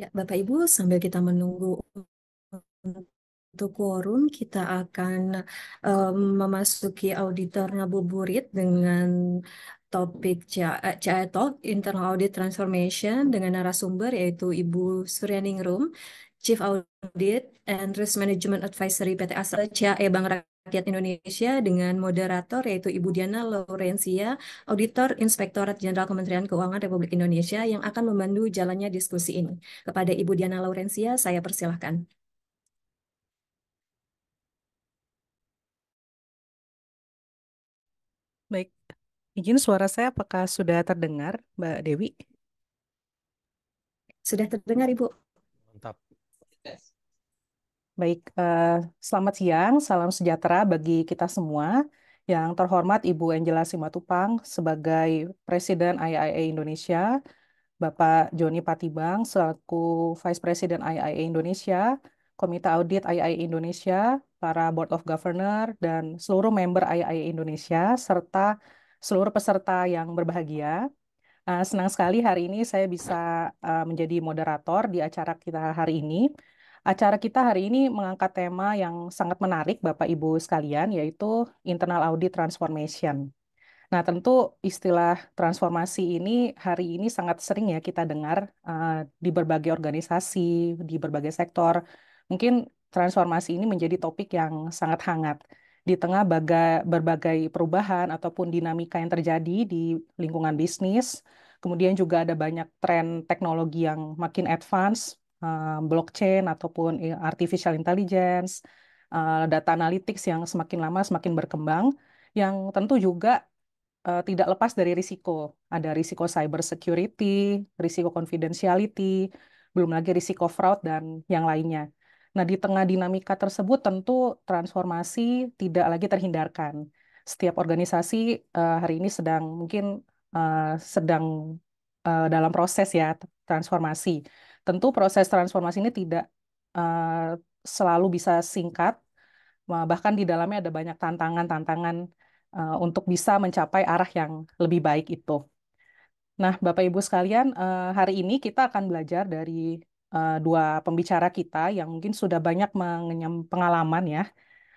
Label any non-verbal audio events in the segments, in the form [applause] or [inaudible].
Ya, Bapak Ibu, sambil kita menunggu untuk quorum, kita akan um, memasuki auditor ngabuburit dengan topik CAE eh, Talk, Internal Audit Transformation, dengan narasumber yaitu Ibu Suryaningrum, Chief Audit and Risk Management Advisory PT Asa CAE Bank Rakyat Indonesia dengan moderator yaitu Ibu Diana Laurencia, Auditor Inspektorat Jenderal Kementerian Keuangan Republik Indonesia yang akan membantu jalannya diskusi ini. Kepada Ibu Diana Laurencia, saya persilahkan. Baik, izin suara saya apakah sudah terdengar, Mbak Dewi? Sudah terdengar, Ibu. Baik, eh, selamat siang, salam sejahtera bagi kita semua. Yang terhormat Ibu Angela Simatupang sebagai Presiden IIA Indonesia, Bapak Joni Patibang selaku Vice President IIA Indonesia, Komite Audit IIA Indonesia, para Board of Governor, dan seluruh member IIA Indonesia, serta seluruh peserta yang berbahagia. Eh, senang sekali hari ini saya bisa eh, menjadi moderator di acara kita hari ini. Acara kita hari ini mengangkat tema yang sangat menarik, Bapak Ibu sekalian, yaitu internal audit transformation. Nah, tentu istilah transformasi ini hari ini sangat sering ya kita dengar uh, di berbagai organisasi, di berbagai sektor. Mungkin transformasi ini menjadi topik yang sangat hangat di tengah baga berbagai perubahan ataupun dinamika yang terjadi di lingkungan bisnis. Kemudian juga ada banyak tren teknologi yang makin advance Eh, blockchain ataupun artificial intelligence, uh, data analytics yang semakin lama semakin berkembang, yang tentu juga uh, tidak lepas dari risiko. Ada risiko cyber security, risiko confidentiality, belum lagi risiko fraud dan yang lainnya. Nah, di tengah dinamika tersebut tentu transformasi tidak lagi terhindarkan. Setiap organisasi uh, hari ini sedang mungkin uh, sedang uh, dalam proses ya transformasi. Tentu proses transformasi ini tidak uh, selalu bisa singkat, bahkan di dalamnya ada banyak tantangan-tantangan uh, untuk bisa mencapai arah yang lebih baik itu. Nah, Bapak Ibu sekalian, uh, hari ini kita akan belajar dari uh, dua pembicara kita yang mungkin sudah banyak mengenyam pengalaman ya,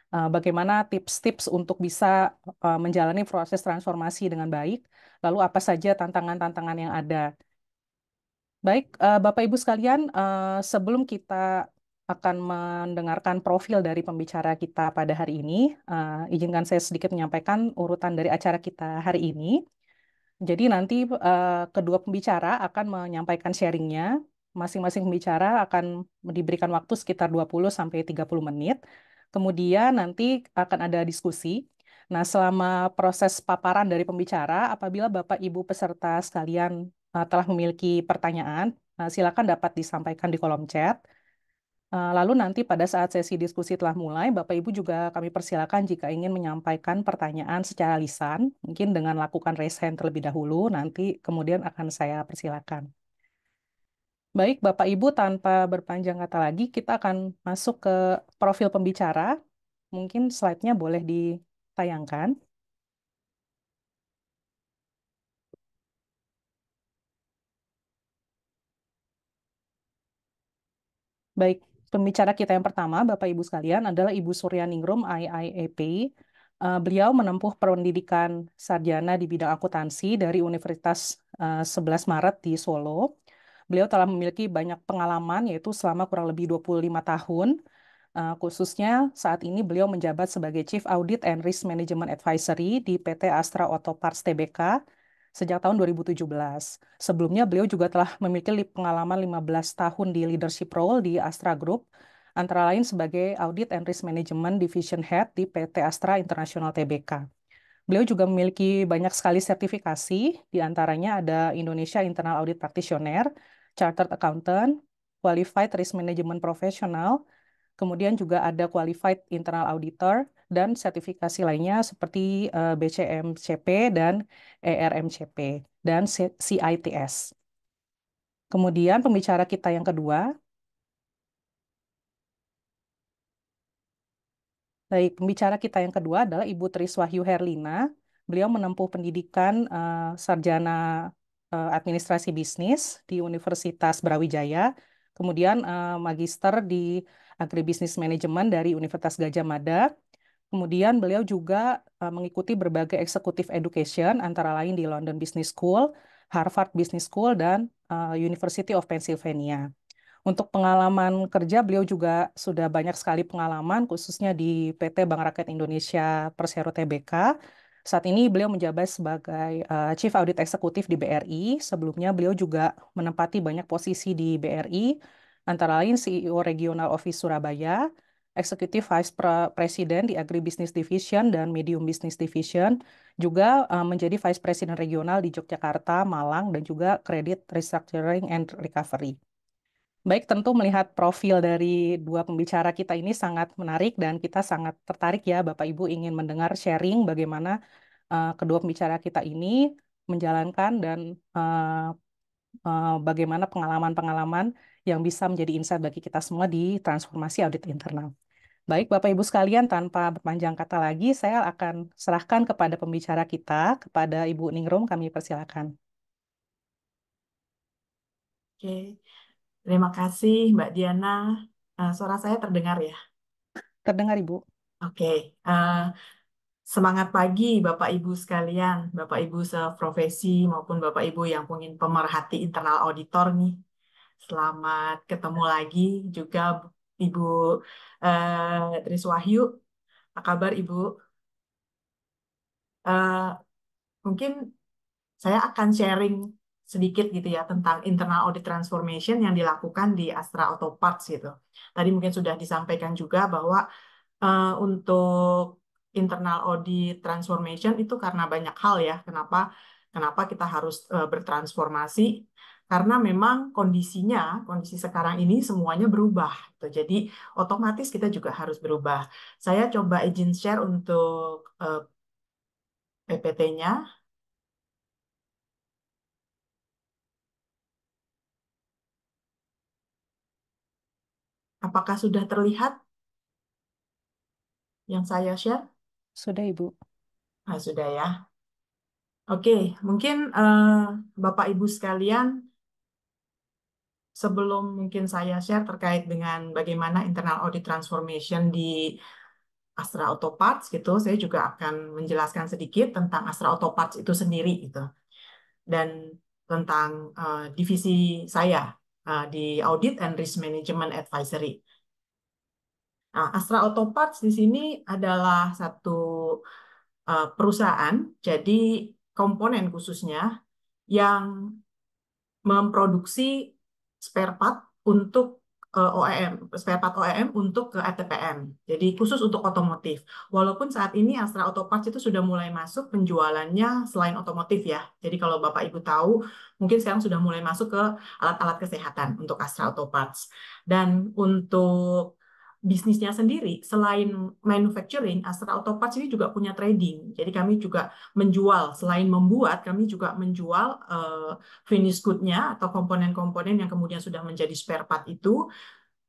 bagaimana tips-tips untuk bisa menjalani proses transformasi dengan baik, lalu apa saja tantangan-tantangan yang ada. Baik, eh, Bapak Ibu sekalian, eh, sebelum kita akan mendengarkan profil dari pembicara kita pada hari ini, eh, izinkan saya sedikit menyampaikan urutan dari acara kita hari ini. Jadi nanti kedua pembicara akan menyampaikan sharingnya. Masing-masing pembicara akan diberikan waktu sekitar 20 sampai 30 menit. Kemudian nanti akan ada diskusi Nah, selama proses paparan dari pembicara, apabila Bapak Ibu peserta sekalian Eh, telah memiliki pertanyaan, eh, silakan dapat disampaikan di kolom chat. Eh, lalu nanti pada saat sesi diskusi telah mulai, Bapak Ibu juga kami persilakan jika ingin menyampaikan pertanyaan secara lisan, mungkin dengan lakukan raise hand terlebih dahulu, nanti kemudian akan saya persilakan. Baik, Bapak Ibu, tanpa berpanjang kata lagi, kita akan masuk ke profil pembicara. Mungkin slide-nya boleh ditayangkan. Baik, pembicara kita yang pertama, Bapak Ibu sekalian, adalah Ibu Surya Ningrum, IIEP. Uh, eh, beliau menempuh pendidikan sarjana di bidang akuntansi dari Universitas uh, eh, 11 Maret di Solo. Beliau telah memiliki banyak pengalaman, yaitu selama kurang lebih 25 tahun. Uh, khususnya saat ini beliau menjabat sebagai Chief Audit and Risk Management Advisory di PT Astra Auto Parts Tbk sejak tahun 2017. Sebelumnya beliau juga telah memiliki pengalaman 15 tahun di leadership role di Astra Group, antara lain sebagai Audit and Risk Management Division Head di PT Astra International Tbk. Beliau juga memiliki banyak sekali sertifikasi, diantaranya ada Indonesia Internal Audit Practitioner, Chartered Accountant, Qualified Risk Management Professional, kemudian juga ada Qualified Internal Auditor, dan sertifikasi lainnya seperti uh, eh, BCMCP dan ERMCP dan CITS. Kemudian pembicara kita yang kedua. Baik, pembicara kita yang kedua adalah Ibu Tris Wahyu Herlina. Beliau menempuh pendidikan uh, sarjana uh, administrasi bisnis di Universitas Brawijaya, kemudian uh, magister di agribisnis manajemen dari Universitas Gajah Mada, Kemudian beliau juga eh, mengikuti berbagai eksekutif education, antara lain di London Business School, Harvard Business School, dan eh, University of Pennsylvania. Untuk pengalaman kerja, beliau juga sudah banyak sekali pengalaman, khususnya di PT Bank Rakyat Indonesia Persero TBK. Saat ini beliau menjabat sebagai eh, Chief Audit Eksekutif di BRI. Sebelumnya beliau juga menempati banyak posisi di BRI, antara lain CEO Regional Office Surabaya, Executive Vice President di Agribusiness Division dan Medium Business Division, juga uh, menjadi Vice President Regional di Yogyakarta, Malang, dan juga Credit Restructuring and Recovery. Baik, tentu melihat profil dari dua pembicara kita ini sangat menarik dan kita sangat tertarik ya Bapak Ibu ingin mendengar sharing bagaimana uh, kedua pembicara kita ini menjalankan dan uh, uh, bagaimana pengalaman-pengalaman yang bisa menjadi insight bagi kita semua di transformasi audit internal. Baik, Bapak Ibu sekalian, tanpa berpanjang kata lagi, saya akan serahkan kepada pembicara kita, kepada Ibu Ningrum, kami persilakan. Oke, terima kasih Mbak Diana. Uh, suara saya terdengar ya? Terdengar, Ibu. Oke, uh, semangat pagi Bapak Ibu sekalian, Bapak Ibu seprofesi maupun Bapak Ibu yang ingin pemerhati internal auditor nih. Selamat ketemu lagi juga Ibu uh, Tris Wahyu. Apa kabar Ibu? Uh, mungkin saya akan sharing sedikit gitu ya tentang internal audit transformation yang dilakukan di Astra Auto Parts gitu. Tadi mungkin sudah disampaikan juga bahwa uh, untuk internal audit transformation itu karena banyak hal ya. Kenapa kenapa kita harus uh, bertransformasi? karena memang kondisinya, kondisi sekarang ini semuanya berubah. Gitu. Jadi otomatis kita juga harus berubah. Saya coba izin share untuk eh, PPT-nya. Apakah sudah terlihat yang saya share? Sudah, Ibu. Ah, sudah ya. Oke, mungkin uh, Bapak Ibu sekalian sebelum mungkin saya share terkait dengan bagaimana internal audit transformation di Astra Auto Parts gitu, saya juga akan menjelaskan sedikit tentang Astra Auto Parts itu sendiri gitu. Dan tentang uh, divisi saya uh, di Audit and Risk Management Advisory. Nah, Astra Auto Parts di sini adalah satu uh, perusahaan, jadi komponen khususnya yang memproduksi spare part untuk eh, OEM, spare part OEM untuk ke ATPM. Jadi khusus untuk otomotif. Walaupun saat ini Astra Auto Parts itu sudah mulai masuk penjualannya selain otomotif ya. Jadi kalau Bapak Ibu tahu, mungkin sekarang sudah mulai masuk ke alat-alat kesehatan untuk Astra Auto Parts. Dan untuk bisnisnya sendiri selain manufacturing Astra Auto Parts ini juga punya trading. Jadi kami juga menjual selain membuat kami juga menjual uh, eh, finished good-nya atau komponen-komponen yang kemudian sudah menjadi spare part itu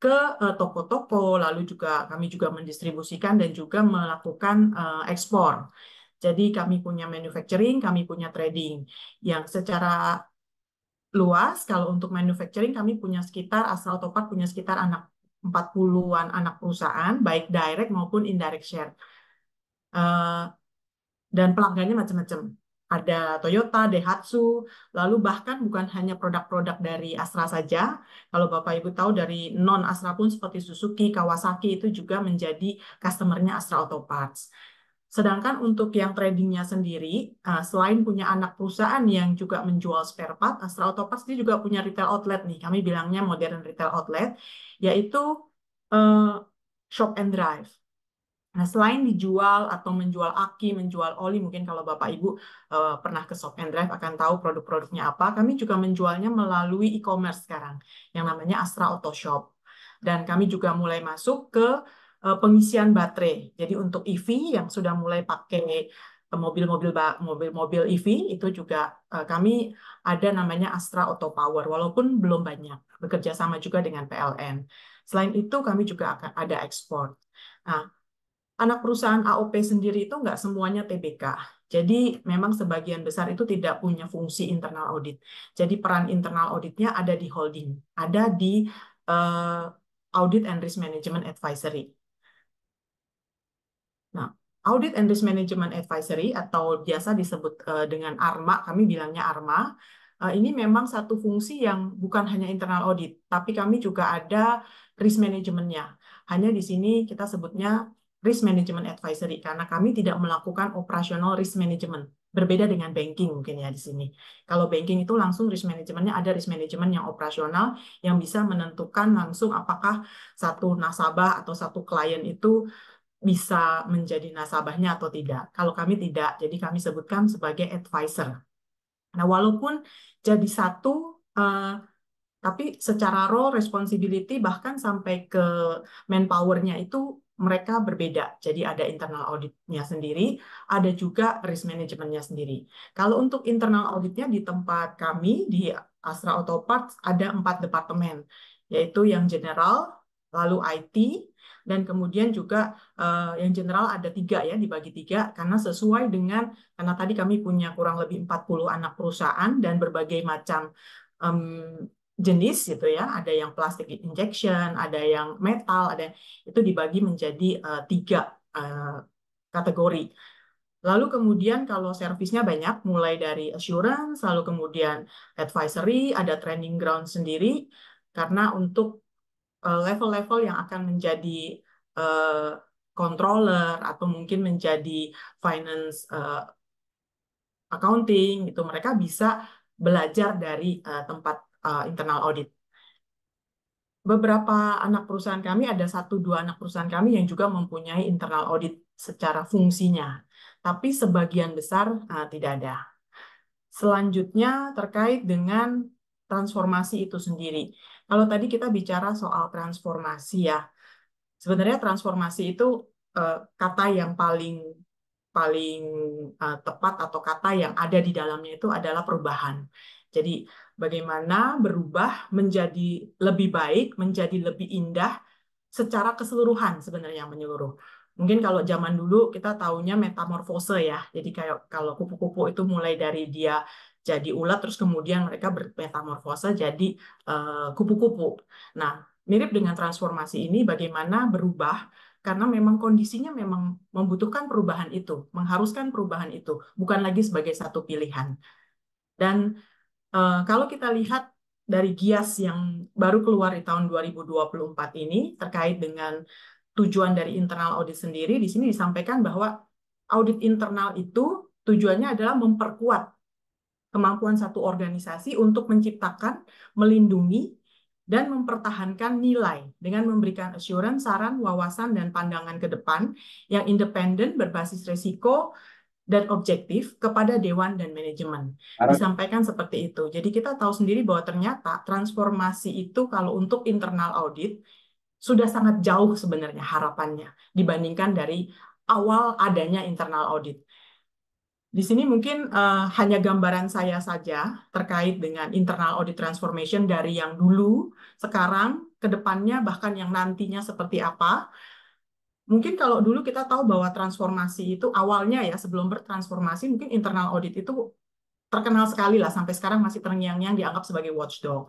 ke eh, toko-toko uh, lalu juga kami juga mendistribusikan dan juga melakukan uh, ekspor. Jadi kami punya manufacturing, kami punya trading yang secara luas kalau untuk manufacturing kami punya sekitar asal topat punya sekitar anak 40-an anak perusahaan, baik direct maupun indirect share. Uh, dan pelanggannya macam-macam. Ada Toyota, Daihatsu, lalu bahkan bukan hanya produk-produk dari Astra saja. Kalau Bapak Ibu tahu dari non Astra pun seperti Suzuki, Kawasaki itu juga menjadi customernya Astra Auto Parts. Sedangkan untuk yang tradingnya sendiri, eh, selain punya anak perusahaan yang juga menjual spare part, Astra Auto Parts dia juga punya retail outlet nih. Kami bilangnya modern retail outlet, yaitu uh, shop and drive. Nah, selain dijual atau menjual aki, menjual oli, mungkin kalau Bapak Ibu uh, pernah ke Shop and Drive akan tahu produk-produknya apa, kami juga menjualnya melalui e-commerce sekarang, yang namanya Astra Auto Shop. Dan kami juga mulai masuk ke Eh, pengisian baterai. Jadi untuk EV yang sudah mulai pakai eh, mobil-mobil mobil-mobil EV itu juga eh, kami ada namanya Astra Auto Power walaupun belum banyak bekerja sama juga dengan PLN. Selain itu kami juga akan ada ekspor. Nah, anak perusahaan AOP sendiri itu nggak semuanya TBK. Jadi memang sebagian besar itu tidak punya fungsi internal audit. Jadi peran internal auditnya ada di holding, ada di uh, Audit and Risk Management Advisory. Nah, Audit and Risk Management Advisory atau biasa disebut uh, dengan ARMA, kami bilangnya ARMA, uh, ini memang satu fungsi yang bukan hanya internal audit, tapi kami juga ada risk management-nya. Hanya di sini kita sebutnya risk management advisory karena kami tidak melakukan operasional risk management. Berbeda dengan banking mungkin ya di sini. Kalau banking itu langsung risk management-nya ada risk management yang operasional yang bisa menentukan langsung apakah satu nasabah atau satu klien itu bisa menjadi nasabahnya atau tidak. Kalau kami tidak, jadi kami sebutkan sebagai advisor. Nah, walaupun jadi satu, eh, tapi secara role responsibility bahkan sampai ke manpowernya itu mereka berbeda. Jadi ada internal auditnya sendiri, ada juga risk managementnya sendiri. Kalau untuk internal auditnya di tempat kami di Astra Auto Parts ada empat departemen, yaitu yang general, lalu IT, dan kemudian juga uh, yang general ada tiga ya dibagi tiga karena sesuai dengan karena tadi kami punya kurang lebih 40 anak perusahaan dan berbagai macam um, jenis gitu ya ada yang plastik injection ada yang metal ada itu dibagi menjadi uh, tiga uh, kategori Lalu kemudian kalau servisnya banyak, mulai dari assurance, lalu kemudian advisory, ada training ground sendiri, karena untuk Eh, level-level yang akan menjadi uh, controller atau mungkin menjadi finance uh, accounting itu mereka bisa belajar dari uh, tempat uh, internal audit. Beberapa anak perusahaan kami ada satu dua anak perusahaan kami yang juga mempunyai internal audit secara fungsinya, tapi sebagian besar uh, tidak ada. Selanjutnya terkait dengan transformasi itu sendiri kalau tadi kita bicara soal transformasi ya, sebenarnya transformasi itu uh, kata yang paling paling uh, tepat atau kata yang ada di dalamnya itu adalah perubahan. Jadi bagaimana berubah menjadi lebih baik, menjadi lebih indah secara keseluruhan sebenarnya menyeluruh. Mungkin kalau zaman dulu kita taunya metamorfose ya. Jadi kayak kalau kupu-kupu itu mulai dari dia jadi ulat terus kemudian mereka bermetamorfosa jadi eh, kupu-kupu. Uh, nah, mirip dengan transformasi ini bagaimana berubah karena memang kondisinya memang membutuhkan perubahan itu, mengharuskan perubahan itu, bukan lagi sebagai satu pilihan. Dan uh, kalau kita lihat dari Gias yang baru keluar di tahun 2024 ini terkait dengan tujuan dari internal audit sendiri di sini disampaikan bahwa audit internal itu tujuannya adalah memperkuat kemampuan satu organisasi untuk menciptakan, melindungi, dan mempertahankan nilai dengan memberikan assurance, saran, wawasan, dan pandangan ke depan yang independen, berbasis risiko, dan objektif kepada dewan dan manajemen. Disampaikan seperti itu. Jadi kita tahu sendiri bahwa ternyata transformasi itu kalau untuk internal audit sudah sangat jauh sebenarnya harapannya dibandingkan dari awal adanya internal audit. Di sini mungkin uh, hanya gambaran saya saja terkait dengan internal audit transformation dari yang dulu, sekarang, ke depannya, bahkan yang nantinya seperti apa. Mungkin kalau dulu kita tahu bahwa transformasi itu awalnya ya, sebelum bertransformasi, mungkin internal audit itu terkenal sekali lah, sampai sekarang masih terngiang-ngiang dianggap sebagai watchdog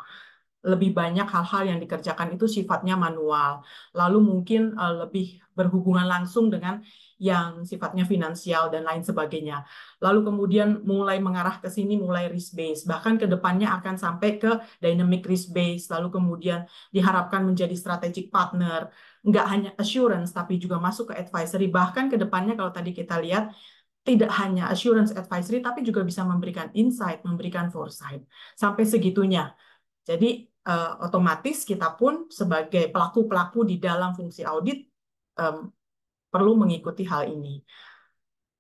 lebih banyak hal-hal yang dikerjakan itu sifatnya manual. Lalu mungkin uh, lebih berhubungan langsung dengan yang sifatnya finansial dan lain sebagainya. Lalu kemudian mulai mengarah ke sini mulai risk based, bahkan ke depannya akan sampai ke dynamic risk based, lalu kemudian diharapkan menjadi strategic partner, nggak hanya assurance tapi juga masuk ke advisory, bahkan ke depannya kalau tadi kita lihat tidak hanya assurance advisory tapi juga bisa memberikan insight, memberikan foresight sampai segitunya. Jadi uh, otomatis kita pun sebagai pelaku-pelaku di dalam fungsi audit um, perlu mengikuti hal ini.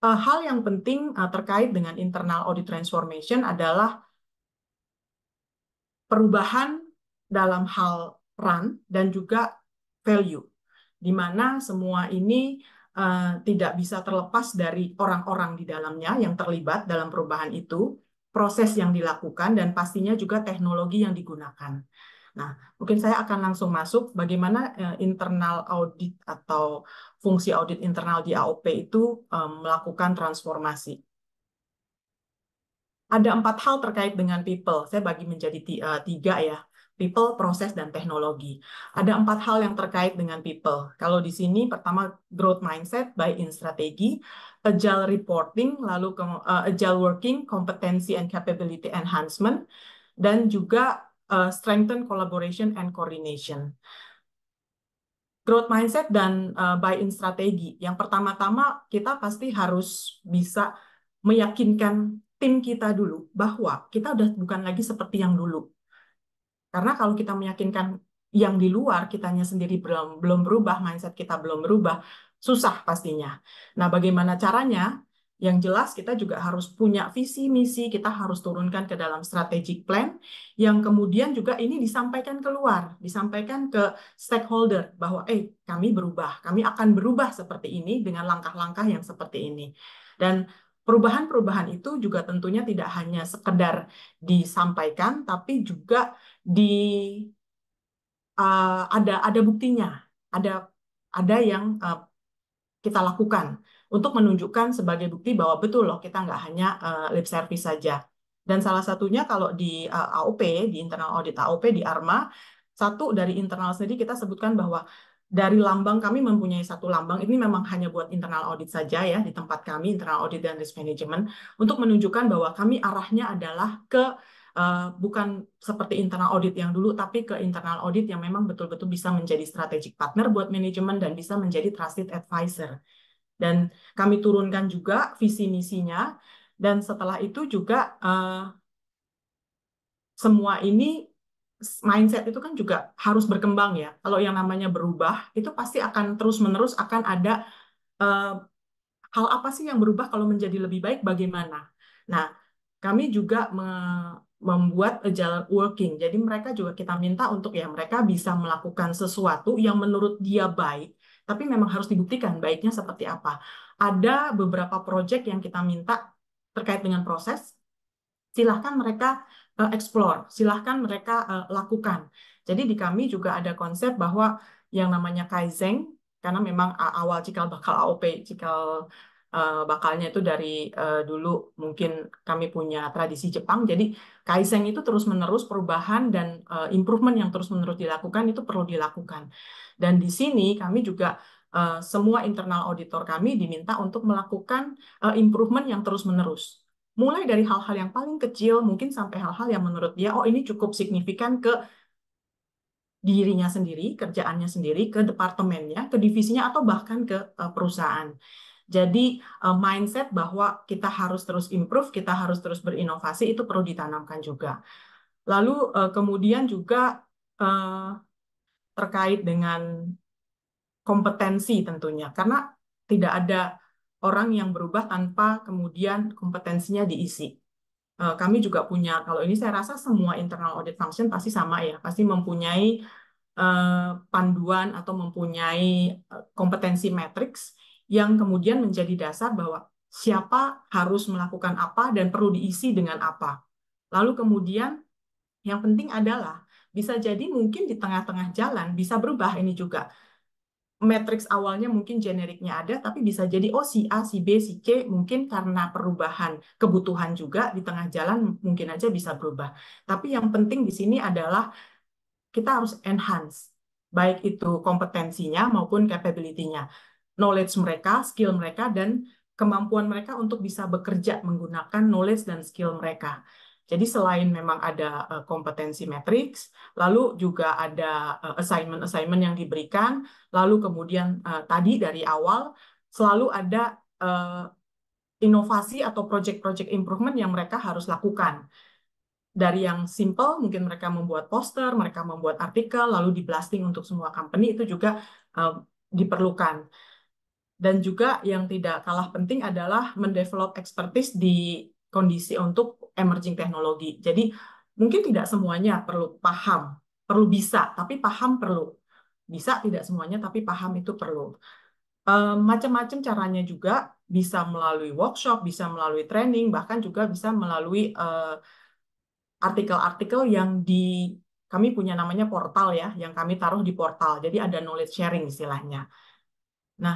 Eh, hal yang penting eh, terkait dengan internal audit transformation adalah perubahan dalam hal run dan juga value, di mana semua ini eh, tidak bisa terlepas dari orang-orang di dalamnya yang terlibat dalam perubahan itu, proses yang dilakukan, dan pastinya juga teknologi yang digunakan. Nah, mungkin saya akan langsung masuk bagaimana eh, internal audit atau fungsi audit internal di AOP itu eh, melakukan transformasi. Ada empat hal terkait dengan people. Saya bagi menjadi eh, tiga ya. People, proses, dan teknologi. Ada empat hal yang terkait dengan people. Kalau di sini pertama growth mindset, by in strategi, agile reporting, lalu uh, agile working, competency and capability enhancement, dan juga uh, strengthen collaboration and coordination. Growth mindset dan uh, buy-in strategi. Yang pertama-tama kita pasti harus bisa meyakinkan tim kita dulu bahwa kita udah bukan lagi seperti yang dulu. Karena kalau kita meyakinkan yang di luar kitanya sendiri belum belum berubah, mindset kita belum berubah, susah pastinya. Nah, bagaimana caranya? Yang jelas kita juga harus punya visi misi, kita harus turunkan ke dalam strategic plan yang kemudian juga ini disampaikan keluar, disampaikan ke stakeholder bahwa eh kami berubah, kami akan berubah seperti ini dengan langkah-langkah yang seperti ini. Dan perubahan-perubahan itu juga tentunya tidak hanya sekedar disampaikan tapi juga di uh, ada ada buktinya, ada ada yang uh, kita lakukan untuk menunjukkan sebagai bukti bahwa betul loh kita nggak hanya uh, lip service saja. Dan salah satunya kalau di uh, eh, AOP, di internal audit AOP di ARMA, satu dari internal sendiri kita sebutkan bahwa dari lambang kami mempunyai satu lambang ini memang hanya buat internal audit saja ya di tempat kami internal audit dan risk management untuk menunjukkan bahwa kami arahnya adalah ke uh, bukan seperti internal audit yang dulu tapi ke internal audit yang memang betul-betul bisa menjadi strategic partner buat manajemen dan bisa menjadi trusted advisor. Dan kami turunkan juga visi misinya. Dan setelah itu juga uh, semua ini mindset itu kan juga harus berkembang ya. Kalau yang namanya berubah itu pasti akan terus-menerus akan ada uh, hal apa sih yang berubah kalau menjadi lebih baik bagaimana. Nah, kami juga me membuat jalan working. Jadi mereka juga kita minta untuk ya mereka bisa melakukan sesuatu yang menurut dia baik tapi memang harus dibuktikan baiknya seperti apa. Ada beberapa proyek yang kita minta terkait dengan proses, silahkan mereka uh, explore, silahkan mereka uh, lakukan. Jadi di kami juga ada konsep bahwa yang namanya Kaizen, karena memang awal cikal bakal AOP, cikal uh, bakalnya itu dari uh, dulu mungkin kami punya tradisi Jepang. Jadi kaizen itu terus-menerus perubahan dan uh, improvement yang terus-menerus dilakukan itu perlu dilakukan. Dan di sini kami juga uh, semua internal auditor kami diminta untuk melakukan uh, improvement yang terus-menerus. Mulai dari hal-hal yang paling kecil mungkin sampai hal-hal yang menurut dia oh ini cukup signifikan ke dirinya sendiri, kerjaannya sendiri, ke departemennya, ke divisinya, atau bahkan ke uh, perusahaan. Jadi eh, mindset bahwa kita harus terus improve, kita harus terus berinovasi itu perlu ditanamkan juga. Lalu eh, kemudian juga eh, terkait dengan kompetensi tentunya karena tidak ada orang yang berubah tanpa kemudian kompetensinya diisi. Kami juga punya, kalau ini saya rasa semua internal audit function pasti sama ya, pasti mempunyai panduan atau mempunyai kompetensi matrix yang kemudian menjadi dasar bahwa siapa harus melakukan apa dan perlu diisi dengan apa. Lalu kemudian yang penting adalah bisa jadi mungkin di tengah-tengah jalan bisa berubah ini juga. Matriks awalnya mungkin generiknya ada, tapi bisa jadi oh si A, si B, si C mungkin karena perubahan kebutuhan juga di tengah jalan mungkin aja bisa berubah. Tapi yang penting di sini adalah kita harus enhance baik itu kompetensinya maupun capability-nya knowledge mereka, skill mereka, dan kemampuan mereka untuk bisa bekerja menggunakan knowledge dan skill mereka. Jadi selain memang ada e, kompetensi matriks, lalu juga ada e, assignment-assignment yang diberikan, lalu kemudian e, tadi dari awal selalu ada inovasi atau project-project improvement yang mereka harus lakukan. Dari yang simple, mungkin mereka membuat poster, mereka membuat artikel, lalu di blasting untuk semua company itu juga uh, diperlukan. Dan juga yang tidak kalah penting adalah mendevelop expertise di kondisi untuk emerging teknologi. Jadi mungkin tidak semuanya perlu paham, perlu bisa, tapi paham perlu. Bisa tidak semuanya, tapi paham itu perlu. E, Macam-macam caranya juga bisa melalui workshop, bisa melalui training, bahkan juga bisa melalui eh, artikel-artikel e, yang di kami punya namanya portal ya, yang kami taruh di portal. Jadi ada knowledge sharing istilahnya. Nah,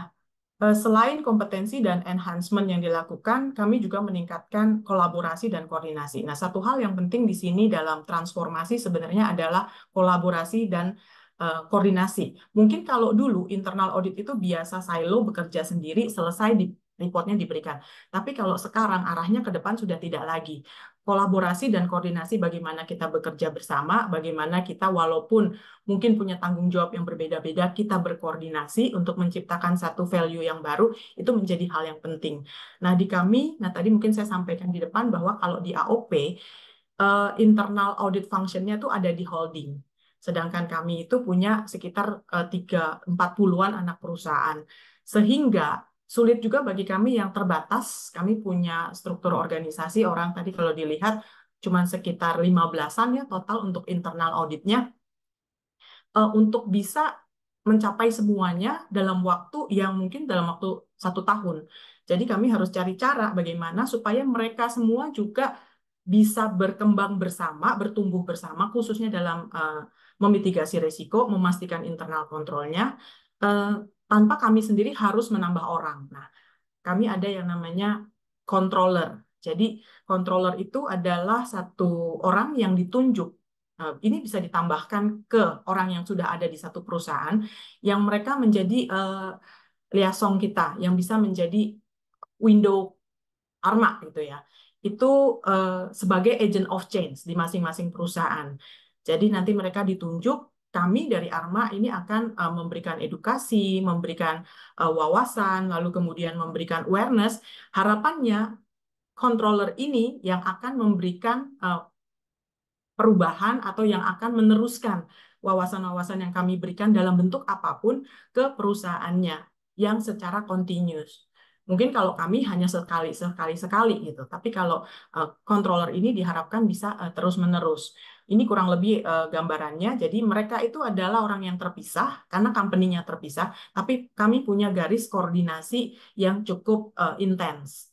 Eh, selain kompetensi dan enhancement yang dilakukan, kami juga meningkatkan kolaborasi dan koordinasi. Nah, satu hal yang penting di sini dalam transformasi sebenarnya adalah kolaborasi dan eh, koordinasi. Mungkin kalau dulu internal audit itu biasa silo bekerja sendiri, selesai di reportnya diberikan. Tapi kalau sekarang arahnya ke depan sudah tidak lagi kolaborasi dan koordinasi bagaimana kita bekerja bersama, bagaimana kita walaupun mungkin punya tanggung jawab yang berbeda-beda, kita berkoordinasi untuk menciptakan satu value yang baru, itu menjadi hal yang penting. Nah, di kami, nah tadi mungkin saya sampaikan di depan bahwa kalau di AOP, eh, internal audit function-nya tuh ada di holding. Sedangkan kami itu punya sekitar uh, 3, 40-an anak perusahaan. Sehingga sulit juga bagi kami yang terbatas. Kami punya struktur organisasi orang tadi kalau dilihat cuma sekitar 15-an ya total untuk internal auditnya. Uh, untuk bisa mencapai semuanya dalam waktu yang mungkin dalam waktu satu tahun. Jadi kami harus cari cara bagaimana supaya mereka semua juga bisa berkembang bersama, bertumbuh bersama, khususnya dalam uh, memitigasi risiko, memastikan internal kontrolnya, uh, tanpa kami sendiri harus menambah orang. Nah, kami ada yang namanya controller. Jadi, controller itu adalah satu orang yang ditunjuk. Nah, ini bisa ditambahkan ke orang yang sudah ada di satu perusahaan, yang mereka menjadi uh, liaison kita, yang bisa menjadi window arma gitu ya. Itu uh, sebagai agent of change di masing-masing perusahaan. Jadi nanti mereka ditunjuk kami dari Arma ini akan uh, memberikan edukasi, memberikan uh, wawasan, lalu kemudian memberikan awareness. Harapannya controller ini yang akan memberikan uh, perubahan atau yang akan meneruskan wawasan-wawasan yang kami berikan dalam bentuk apapun ke perusahaannya yang secara continuous. Mungkin kalau kami hanya sekali sekali sekali gitu, tapi kalau uh, controller ini diharapkan bisa uh, eh, terus menerus. Ini kurang lebih uh, gambarannya. Jadi mereka itu adalah orang yang terpisah karena company-nya terpisah, tapi kami punya garis koordinasi yang cukup uh, intens.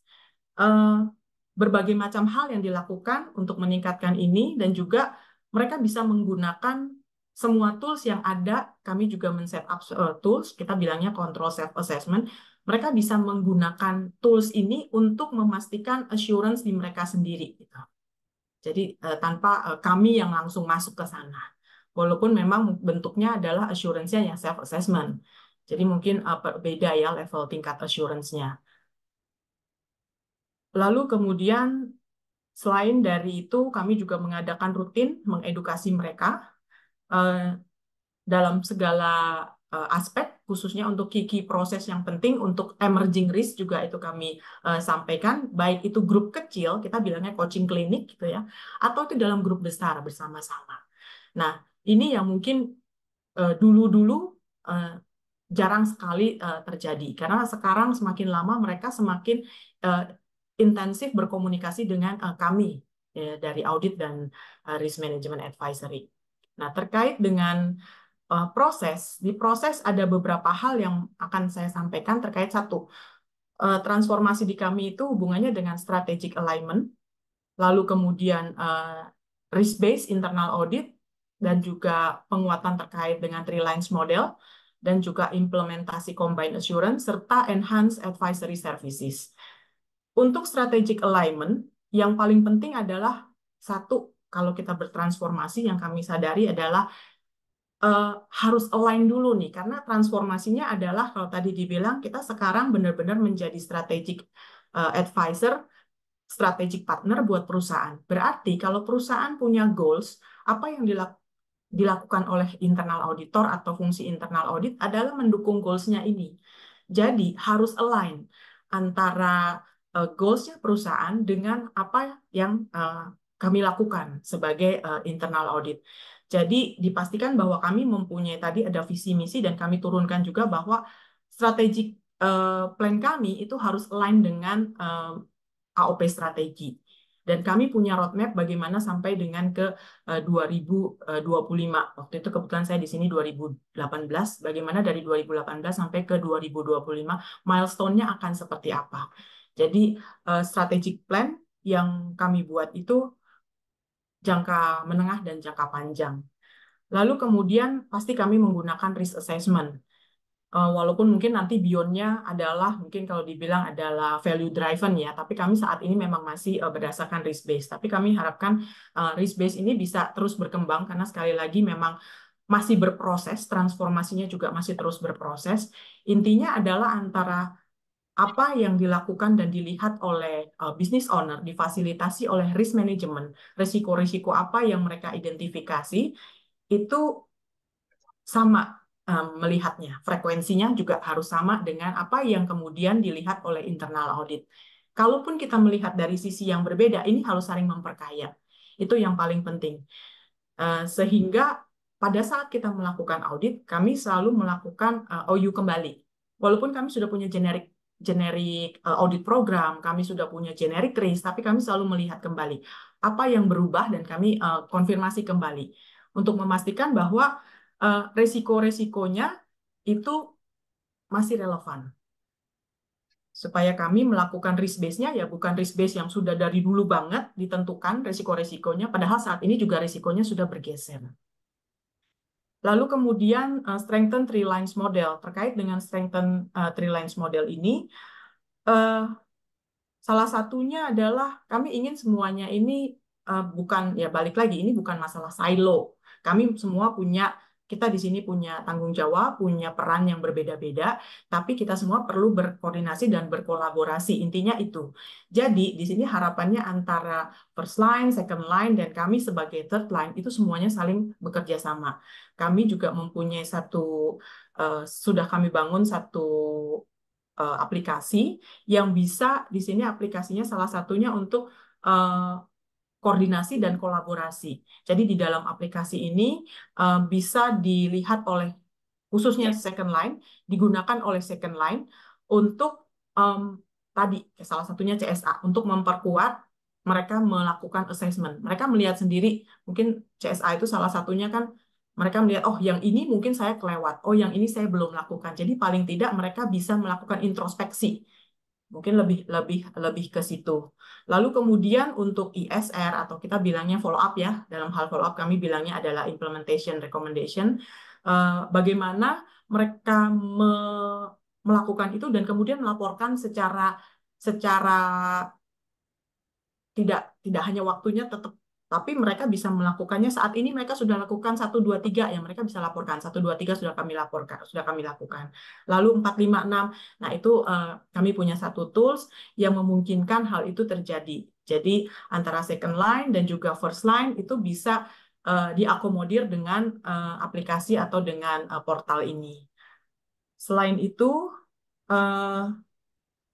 Uh, berbagai macam hal yang dilakukan untuk meningkatkan ini dan juga mereka bisa menggunakan semua tools yang ada, kami juga men-set up tools, kita bilangnya control self assessment mereka bisa menggunakan tools ini untuk memastikan assurance di mereka sendiri. Gitu. Jadi uh, tanpa uh, kami yang langsung masuk ke sana. Walaupun memang bentuknya adalah assurance-nya yang self-assessment. Jadi mungkin uh, beda ya level tingkat assurance-nya. Lalu kemudian selain dari itu kami juga mengadakan rutin mengedukasi mereka uh, dalam segala Eh, aspek khususnya untuk kiki proses yang penting untuk emerging risk juga itu kami uh, sampaikan baik itu grup kecil kita bilangnya coaching klinik gitu ya atau itu dalam grup besar bersama-sama. Nah ini yang mungkin eh, dulu-dulu uh, jarang sekali uh, terjadi karena sekarang semakin lama mereka semakin uh, intensif berkomunikasi dengan uh, kami ya, dari audit dan uh, risk management advisory. Nah terkait dengan Eh, proses. Di proses ada beberapa hal yang akan saya sampaikan terkait satu, eh, transformasi di kami itu hubungannya dengan strategic alignment, lalu kemudian eh, risk-based internal audit, dan juga penguatan terkait dengan three lines model, dan juga implementasi combined assurance, serta enhanced advisory services. Untuk strategic alignment, yang paling penting adalah satu, kalau kita bertransformasi, yang kami sadari adalah uh, harus align dulu nih karena transformasinya adalah kalau tadi dibilang kita sekarang benar-benar menjadi strategic uh, advisor, strategic partner buat perusahaan. Berarti kalau perusahaan punya goals, apa yang dilak dilakukan oleh internal auditor atau fungsi internal audit adalah mendukung goals-nya ini. Jadi harus align antara uh, goals-nya perusahaan dengan apa yang uh, kami lakukan sebagai uh, internal audit. Jadi dipastikan bahwa kami mempunyai tadi ada visi misi dan kami turunkan juga bahwa strategic uh, plan kami itu harus align dengan uh, eh, AOP strategi. Dan kami punya roadmap bagaimana sampai dengan ke eh, uh, 2025. Waktu itu kebetulan saya di sini 2018, bagaimana dari 2018 sampai ke 2025 milestone-nya akan seperti apa. Jadi uh, strategic plan yang kami buat itu jangka menengah dan jangka panjang. Lalu kemudian pasti kami menggunakan risk assessment. Eh, walaupun mungkin nanti beyondnya adalah mungkin kalau dibilang adalah value driven ya, tapi kami saat ini memang masih eh, berdasarkan risk base. Tapi kami harapkan eh, risk base ini bisa terus berkembang karena sekali lagi memang masih berproses, transformasinya juga masih terus berproses. Intinya adalah antara apa yang dilakukan dan dilihat oleh uh, business owner difasilitasi oleh risk management risiko-risiko apa yang mereka identifikasi itu sama um, melihatnya frekuensinya juga harus sama dengan apa yang kemudian dilihat oleh internal audit kalaupun kita melihat dari sisi yang berbeda ini harus saling memperkaya itu yang paling penting uh, sehingga pada saat kita melakukan audit, kami selalu melakukan uh, OU kembali. Walaupun kami sudah punya generic generik eh, audit program, kami sudah punya generic risk, tapi kami selalu melihat kembali apa yang berubah dan kami eh, konfirmasi kembali untuk memastikan bahwa eh, resiko-resikonya itu masih relevan. Supaya kami melakukan risk base-nya ya bukan risk base yang sudah dari dulu banget ditentukan resiko-resikonya, padahal saat ini juga resikonya sudah bergeser. Lalu kemudian uh, strengthen three lines model. Terkait dengan strengthen uh, three lines model ini, uh, salah satunya adalah kami ingin semuanya ini uh, bukan ya balik lagi ini bukan masalah silo. Kami semua punya kita di sini punya tanggung jawab, punya peran yang berbeda-beda, tapi kita semua perlu berkoordinasi dan berkolaborasi. Intinya itu. Jadi di sini harapannya antara first line, second line, dan kami sebagai third line itu semuanya saling bekerja sama. Kami juga mempunyai satu uh, sudah kami bangun satu uh, aplikasi yang bisa di sini aplikasinya salah satunya untuk uh, koordinasi dan kolaborasi. Jadi di dalam aplikasi ini uh, bisa dilihat oleh khususnya ya. second line digunakan oleh second line untuk um, tadi salah satunya CSA untuk memperkuat mereka melakukan assessment. Mereka melihat sendiri mungkin CSA itu salah satunya kan mereka melihat oh yang ini mungkin saya kelewat, oh yang ini saya belum lakukan. Jadi paling tidak mereka bisa melakukan introspeksi Mungkin lebih lebih lebih ke situ. Lalu kemudian untuk ISR atau kita bilangnya follow up ya, dalam hal follow up kami bilangnya adalah implementation recommendation. Eh, bagaimana mereka me melakukan itu dan kemudian melaporkan secara secara tidak tidak hanya waktunya tetap tapi mereka bisa melakukannya saat ini mereka sudah lakukan satu dua tiga ya mereka bisa laporkan satu dua tiga sudah kami laporkan sudah kami lakukan. Lalu 4 5 6 nah itu uh, kami punya satu tools yang memungkinkan hal itu terjadi. Jadi antara second line dan juga first line itu bisa uh, diakomodir dengan uh, aplikasi atau dengan uh, portal ini. Selain itu uh,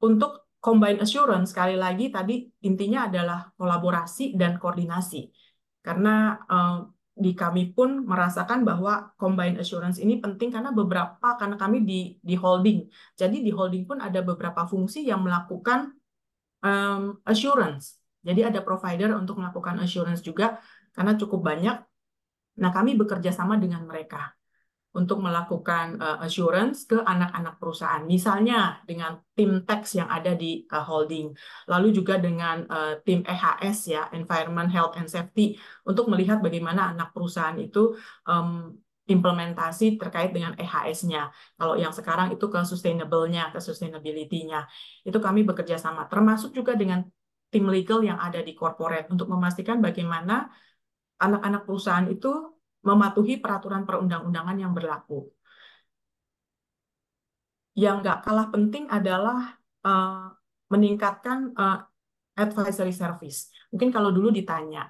untuk Combine assurance sekali lagi tadi intinya adalah kolaborasi dan koordinasi. Karena uh, di kami pun merasakan bahwa combine assurance ini penting karena beberapa karena kami di di holding. Jadi di holding pun ada beberapa fungsi yang melakukan um, assurance. Jadi ada provider untuk melakukan assurance juga karena cukup banyak. Nah, kami bekerja sama dengan mereka untuk melakukan uh, assurance ke anak-anak perusahaan. Misalnya dengan tim tax yang ada di uh, holding, lalu juga dengan uh, tim EHS ya, Environment, Health and Safety untuk melihat bagaimana anak perusahaan itu um, implementasi terkait dengan EHS-nya. Kalau yang sekarang itu ke sustainable-nya, ke sustainability-nya. Itu kami bekerja sama termasuk juga dengan tim legal yang ada di corporate untuk memastikan bagaimana anak-anak perusahaan itu mematuhi peraturan perundang-undangan yang berlaku. Yang nggak kalah penting adalah uh, meningkatkan uh, advisory service. Mungkin kalau dulu ditanya,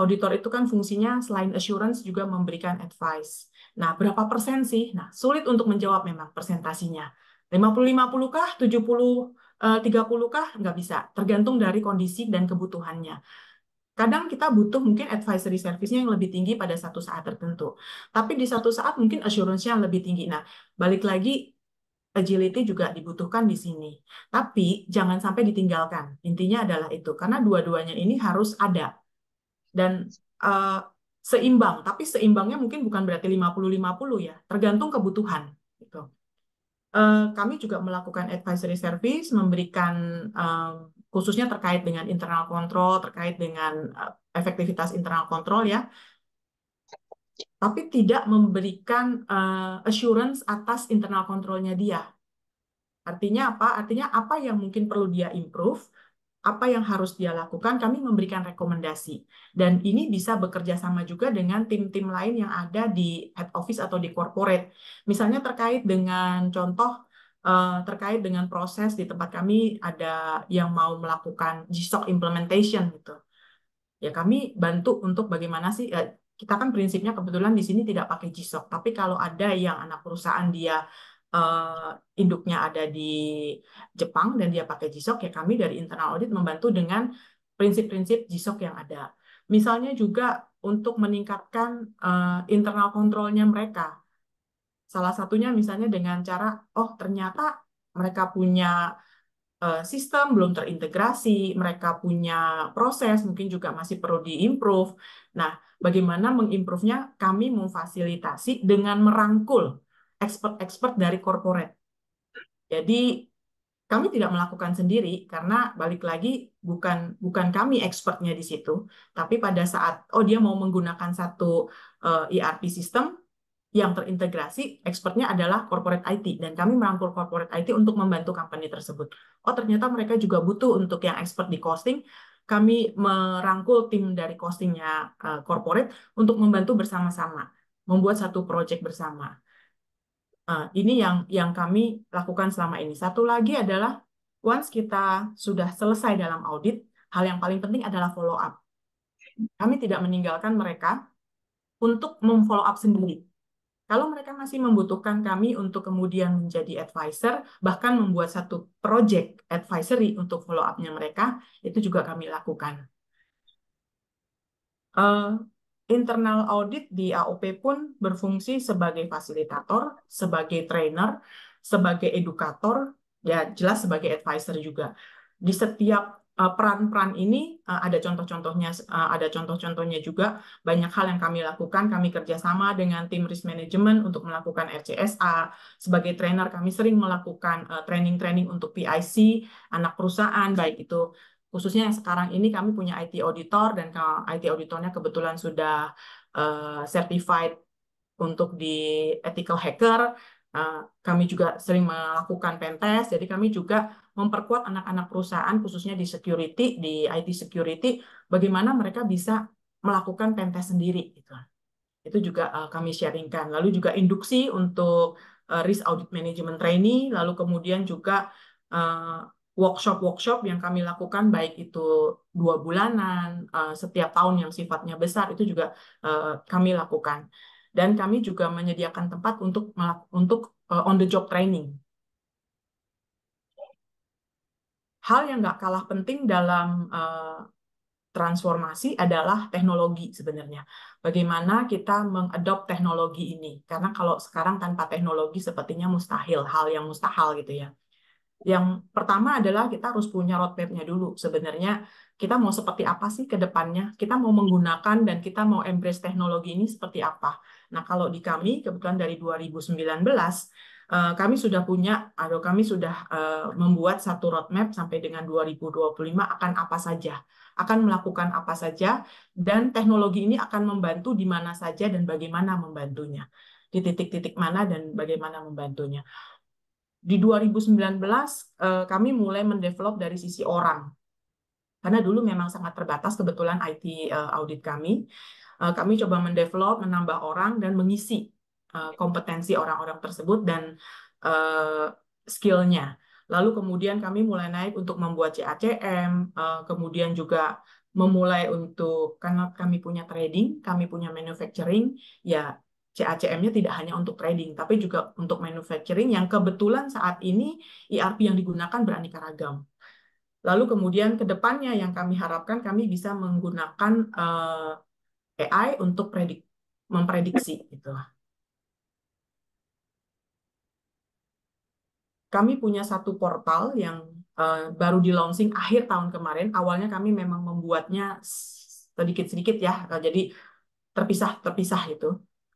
auditor itu kan fungsinya selain assurance juga memberikan advice. Nah, berapa persen sih? Nah, sulit untuk menjawab memang persentasinya. 50-50 kah? 70 30 eh, kah? Nggak bisa. Tergantung dari kondisi dan kebutuhannya. Kadang kita butuh mungkin advisory service-nya yang lebih tinggi pada satu saat tertentu. Tapi di satu saat mungkin assurance-nya yang lebih tinggi. Nah, balik lagi agility juga dibutuhkan di sini. Tapi jangan sampai ditinggalkan. Intinya adalah itu. Karena dua-duanya ini harus ada. Dan uh, seimbang. Tapi seimbangnya mungkin bukan berarti 50-50 ya. Tergantung kebutuhan. Gitu. Uh, kami juga melakukan advisory service, memberikan Uh, khususnya terkait dengan internal kontrol, terkait dengan eh, efektivitas internal kontrol ya, tapi tidak memberikan uh, assurance atas internal kontrolnya dia. Artinya apa? Artinya apa yang mungkin perlu dia improve, apa yang harus dia lakukan, kami memberikan rekomendasi. Dan ini bisa bekerja sama juga dengan tim-tim lain yang ada di head office atau di corporate. Misalnya terkait dengan contoh uh, terkait dengan proses di tempat kami ada yang mau melakukan GSOC implementation gitu. Ya kami bantu untuk bagaimana sih uh, kita kan prinsipnya kebetulan di sini tidak pakai GSOC, tapi kalau ada yang anak perusahaan dia uh, induknya ada di Jepang dan dia pakai GSOC, ya kami dari internal audit membantu dengan prinsip-prinsip GSOC yang ada. Misalnya juga untuk meningkatkan uh, internal kontrolnya mereka. Salah satunya misalnya dengan cara, oh ternyata mereka punya eh, sistem belum terintegrasi, mereka punya proses mungkin juga masih perlu diimprove. Nah, bagaimana mengimprove-nya? Kami memfasilitasi dengan merangkul expert-expert dari corporate. Jadi kami tidak melakukan sendiri karena balik lagi bukan bukan kami expertnya di situ, tapi pada saat oh dia mau menggunakan satu uh, eh, ERP system, yang terintegrasi expertnya adalah corporate IT dan kami merangkul corporate IT untuk membantu company tersebut. Oh ternyata mereka juga butuh untuk yang expert di costing, kami merangkul tim dari costingnya uh, corporate untuk membantu bersama-sama membuat satu project bersama. Uh, ini yang yang kami lakukan selama ini. Satu lagi adalah once kita sudah selesai dalam audit, hal yang paling penting adalah follow up. Kami tidak meninggalkan mereka untuk memfollow up sendiri kalau mereka masih membutuhkan kami untuk kemudian menjadi advisor, bahkan membuat satu project advisory untuk follow up-nya mereka, itu juga kami lakukan. Uh, internal audit di AOP pun berfungsi sebagai fasilitator, sebagai trainer, sebagai edukator, ya jelas sebagai advisor juga. Di setiap Eh, peran-peran ini eh, ada contoh-contohnya eh, ada contoh-contohnya juga banyak hal yang kami lakukan kami kerjasama dengan tim risk management untuk melakukan RCSA sebagai trainer kami sering melakukan training-training untuk PIC anak perusahaan baik itu khususnya yang sekarang ini kami punya IT auditor dan IT auditornya kebetulan sudah certified untuk di ethical hacker Eh, kami juga sering melakukan pentest, jadi kami juga memperkuat anak-anak perusahaan khususnya di security, di IT security, bagaimana mereka bisa melakukan pentest sendiri. Gitu. Itu juga eh, kami sharingkan. Lalu juga induksi untuk eh, risk audit management trainee, lalu kemudian juga workshop-workshop yang kami lakukan baik itu dua bulanan, setiap tahun yang sifatnya besar itu juga kami lakukan dan kami juga menyediakan tempat untuk untuk uh, on the job training. Hal yang nggak kalah penting dalam uh, transformasi adalah teknologi sebenarnya. Bagaimana kita mengadop teknologi ini? Karena kalau sekarang tanpa teknologi sepertinya mustahil, hal yang mustahil gitu ya. Yang pertama adalah kita harus punya roadmap-nya dulu. Sebenarnya kita mau seperti apa sih ke depannya, kita mau menggunakan dan kita mau embrace teknologi ini seperti apa. Nah, kalau di kami, kebetulan dari 2019, eh, kami sudah punya atau kami sudah eh, membuat satu roadmap sampai dengan 2025 akan apa saja, akan melakukan apa saja, dan teknologi ini akan membantu di mana saja dan bagaimana membantunya, di titik-titik mana dan bagaimana membantunya. Di 2019 eh, kami mulai mendevelop dari sisi orang karena dulu memang sangat terbatas kebetulan IT uh, eh, audit kami. Uh, kami coba mendevelop, menambah orang dan mengisi uh, kompetensi orang-orang tersebut dan uh, skillnya. Lalu kemudian kami mulai naik untuk membuat CACM, uh, kemudian juga memulai untuk karena kami punya trading, kami punya manufacturing, ya CACM-nya tidak hanya untuk trading, tapi juga untuk manufacturing yang kebetulan saat ini ERP yang digunakan beraneka ragam Lalu kemudian ke depannya yang kami harapkan kami bisa menggunakan uh, eh, AI untuk predik memprediksi gitu. Kami punya satu portal yang uh, baru di launching akhir tahun kemarin. Awalnya kami memang membuatnya sedikit-sedikit ya, jadi terpisah-terpisah itu.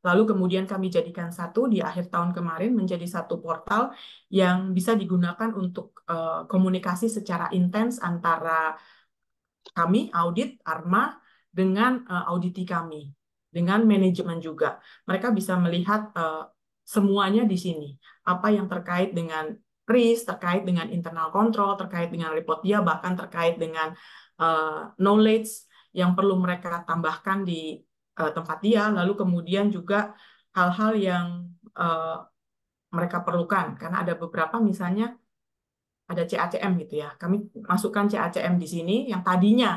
Lalu kemudian kami jadikan satu di akhir tahun kemarin menjadi satu portal yang bisa digunakan untuk uh, komunikasi secara intens antara kami audit Arma dengan uh, auditi kami, dengan manajemen juga. Mereka bisa melihat uh, semuanya di sini, apa yang terkait dengan risk, terkait dengan internal control, terkait dengan report dia, bahkan terkait dengan uh, knowledge yang perlu mereka tambahkan di uh, tempat dia, lalu kemudian juga hal-hal yang uh, mereka perlukan. Karena ada beberapa misalnya ada CACM gitu ya. Kami masukkan CACM di sini yang tadinya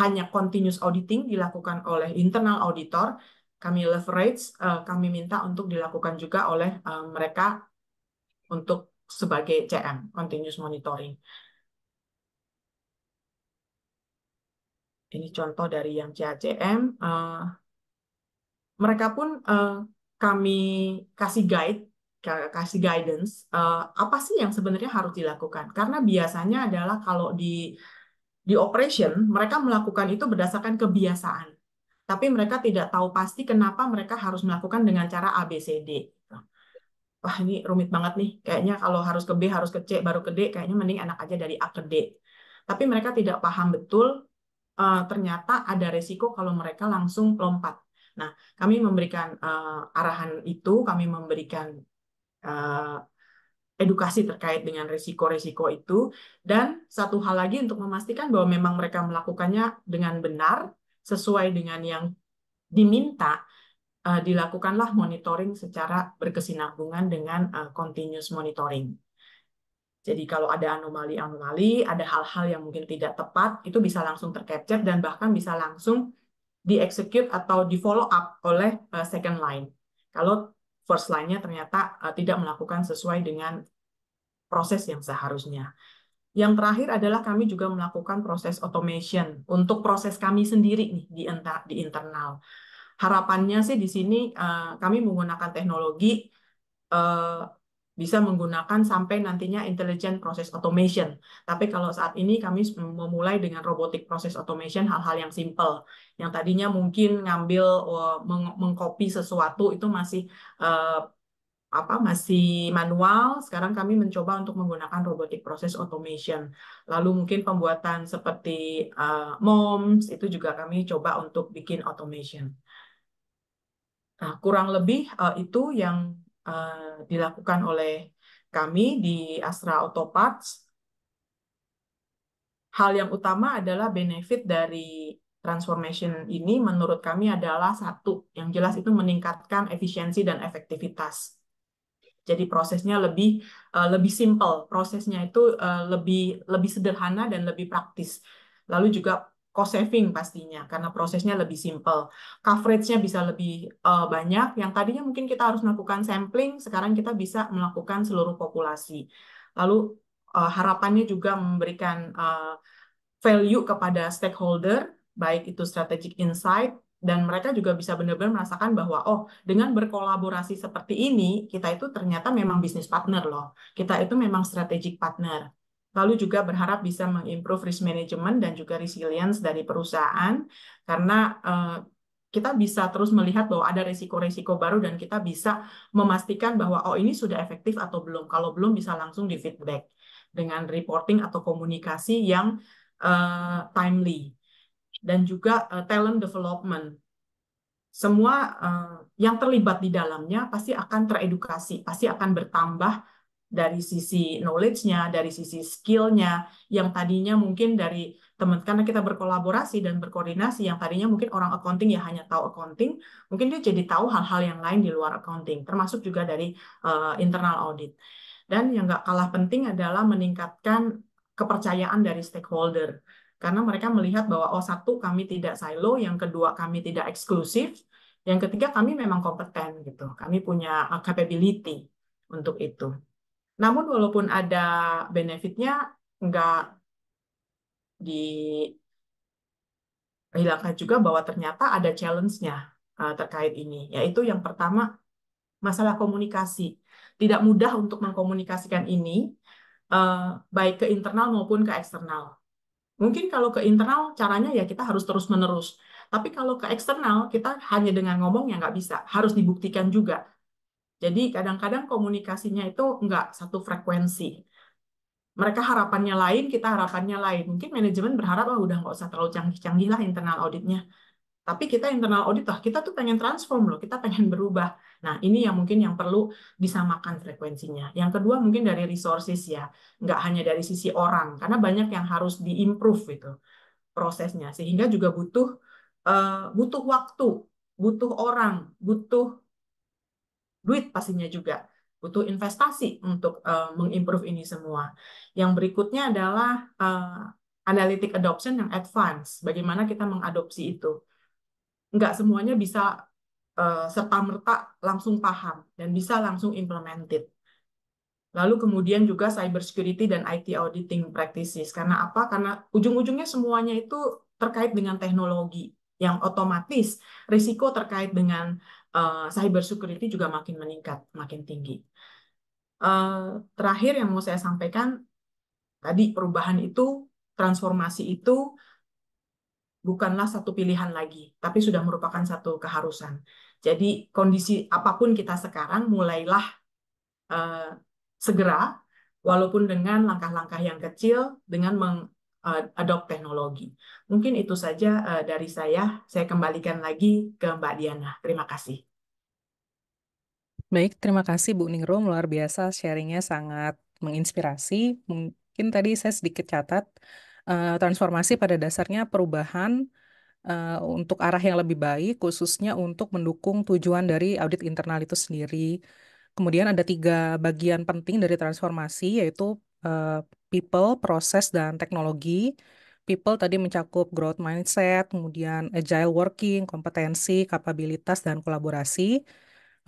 hanya continuous auditing dilakukan oleh internal auditor, kami leverage, uh, kami minta untuk dilakukan juga oleh uh, mereka untuk sebagai CM, continuous monitoring. Ini contoh dari yang CACM. Uh, mereka pun uh, kami kasih guide kasih guidance uh, apa sih yang sebenarnya harus dilakukan karena biasanya adalah kalau di di operation mereka melakukan itu berdasarkan kebiasaan tapi mereka tidak tahu pasti kenapa mereka harus melakukan dengan cara ABCD wah ini rumit banget nih kayaknya kalau harus ke B harus ke C baru ke D kayaknya mending enak aja dari A ke D tapi mereka tidak paham betul uh, ternyata ada resiko kalau mereka langsung lompat Nah, kami memberikan uh, arahan itu, kami memberikan uh, edukasi terkait dengan risiko-risiko itu, dan satu hal lagi untuk memastikan bahwa memang mereka melakukannya dengan benar, sesuai dengan yang diminta, uh, dilakukanlah monitoring secara berkesinambungan dengan uh, continuous monitoring. Jadi kalau ada anomali-anomali, ada hal-hal yang mungkin tidak tepat, itu bisa langsung tercapture dan bahkan bisa langsung di-execute atau di-follow up oleh uh, second line. Kalau first line-nya ternyata uh, tidak melakukan sesuai dengan proses yang seharusnya. Yang terakhir adalah kami juga melakukan proses automation untuk proses kami sendiri nih di, inter di internal. Harapannya sih di sini uh, kami menggunakan teknologi uh, bisa menggunakan sampai nantinya intelligent process automation. Tapi kalau saat ini kami memulai dengan robotic process automation hal-hal yang simple. Yang tadinya mungkin ngambil oh, meng mengcopy sesuatu itu masih uh, apa masih manual, sekarang kami mencoba untuk menggunakan robotic process automation. Lalu mungkin pembuatan seperti uh, moms itu juga kami coba untuk bikin automation. Nah, kurang lebih uh, itu yang Eh, dilakukan oleh kami di Astra Autoparts. Hal yang utama adalah benefit dari transformation ini menurut kami adalah satu, yang jelas itu meningkatkan efisiensi dan efektivitas. Jadi prosesnya lebih uh, lebih simple, prosesnya itu uh, lebih lebih sederhana dan lebih praktis. Lalu juga cost saving pastinya karena prosesnya lebih simple. coveragenya bisa lebih uh, banyak. Yang tadinya mungkin kita harus melakukan sampling, sekarang kita bisa melakukan seluruh populasi. Lalu uh, harapannya juga memberikan uh, value kepada stakeholder, baik itu strategic insight dan mereka juga bisa benar-benar merasakan bahwa oh dengan berkolaborasi seperti ini kita itu ternyata memang bisnis partner loh. Kita itu memang strategic partner lalu juga berharap bisa mengimprove risk management dan juga resilience dari perusahaan karena uh, kita bisa terus melihat bahwa ada risiko-risiko baru dan kita bisa memastikan bahwa oh ini sudah efektif atau belum. Kalau belum bisa langsung di feedback dengan reporting atau komunikasi yang uh, timely dan juga uh, talent development. Semua uh, yang terlibat di dalamnya pasti akan teredukasi, pasti akan bertambah dari sisi knowledge-nya, dari sisi skill-nya, yang tadinya mungkin dari teman, karena kita berkolaborasi dan berkoordinasi, yang tadinya mungkin orang accounting ya hanya tahu accounting, mungkin dia jadi tahu hal-hal yang lain di luar accounting, termasuk juga dari uh, internal audit. Dan yang nggak kalah penting adalah meningkatkan kepercayaan dari stakeholder, karena mereka melihat bahwa oh satu kami tidak silo, yang kedua kami tidak eksklusif, yang ketiga kami memang kompeten gitu, kami punya capability untuk itu. Namun walaupun ada benefitnya, nggak dihilangkan juga bahwa ternyata ada challenge-nya eh, terkait ini, yaitu yang pertama masalah komunikasi. Tidak mudah untuk mengkomunikasikan ini eh, baik ke internal maupun ke eksternal. Mungkin kalau ke internal caranya ya kita harus terus-menerus. Tapi kalau ke eksternal kita hanya dengan ngomong ya nggak bisa, harus dibuktikan juga jadi kadang-kadang komunikasinya itu nggak satu frekuensi. Mereka harapannya lain, kita harapannya lain. Mungkin manajemen berharap, oh udah nggak usah terlalu canggih-canggih lah internal auditnya. Tapi kita internal audit, oh, kita tuh pengen transform loh, kita pengen berubah. Nah, ini yang mungkin yang perlu disamakan frekuensinya. Yang kedua mungkin dari resources ya, nggak hanya dari sisi orang, karena banyak yang harus diimprove itu prosesnya. Sehingga juga butuh uh, butuh waktu, butuh orang, butuh duit pastinya juga butuh investasi untuk uh, mengimprove ini semua. Yang berikutnya adalah uh, analytic adoption yang advance. Bagaimana kita mengadopsi itu? Enggak semuanya bisa uh, eh, serta merta langsung paham dan bisa langsung implemented. Lalu kemudian juga cybersecurity dan IT auditing practices. Karena apa? Karena ujung-ujungnya semuanya itu terkait dengan teknologi yang otomatis risiko terkait dengan uh, cyber security juga makin meningkat, makin tinggi. Uh, terakhir yang mau saya sampaikan tadi perubahan itu, transformasi itu bukanlah satu pilihan lagi, tapi sudah merupakan satu keharusan. Jadi kondisi apapun kita sekarang mulailah uh, segera walaupun dengan langkah-langkah yang kecil dengan meng adopt teknologi. Mungkin itu saja eh, dari saya. Saya kembalikan lagi ke Mbak Diana. Terima kasih. Baik, terima kasih Bu Ningrum. Luar biasa sharingnya sangat menginspirasi. Mungkin tadi saya sedikit catat, eh, transformasi pada dasarnya perubahan eh, untuk arah yang lebih baik, khususnya untuk mendukung tujuan dari audit internal itu sendiri. Kemudian ada tiga bagian penting dari transformasi, yaitu uh, people, proses, dan teknologi. People tadi mencakup growth mindset, kemudian agile working, kompetensi, kapabilitas, dan kolaborasi.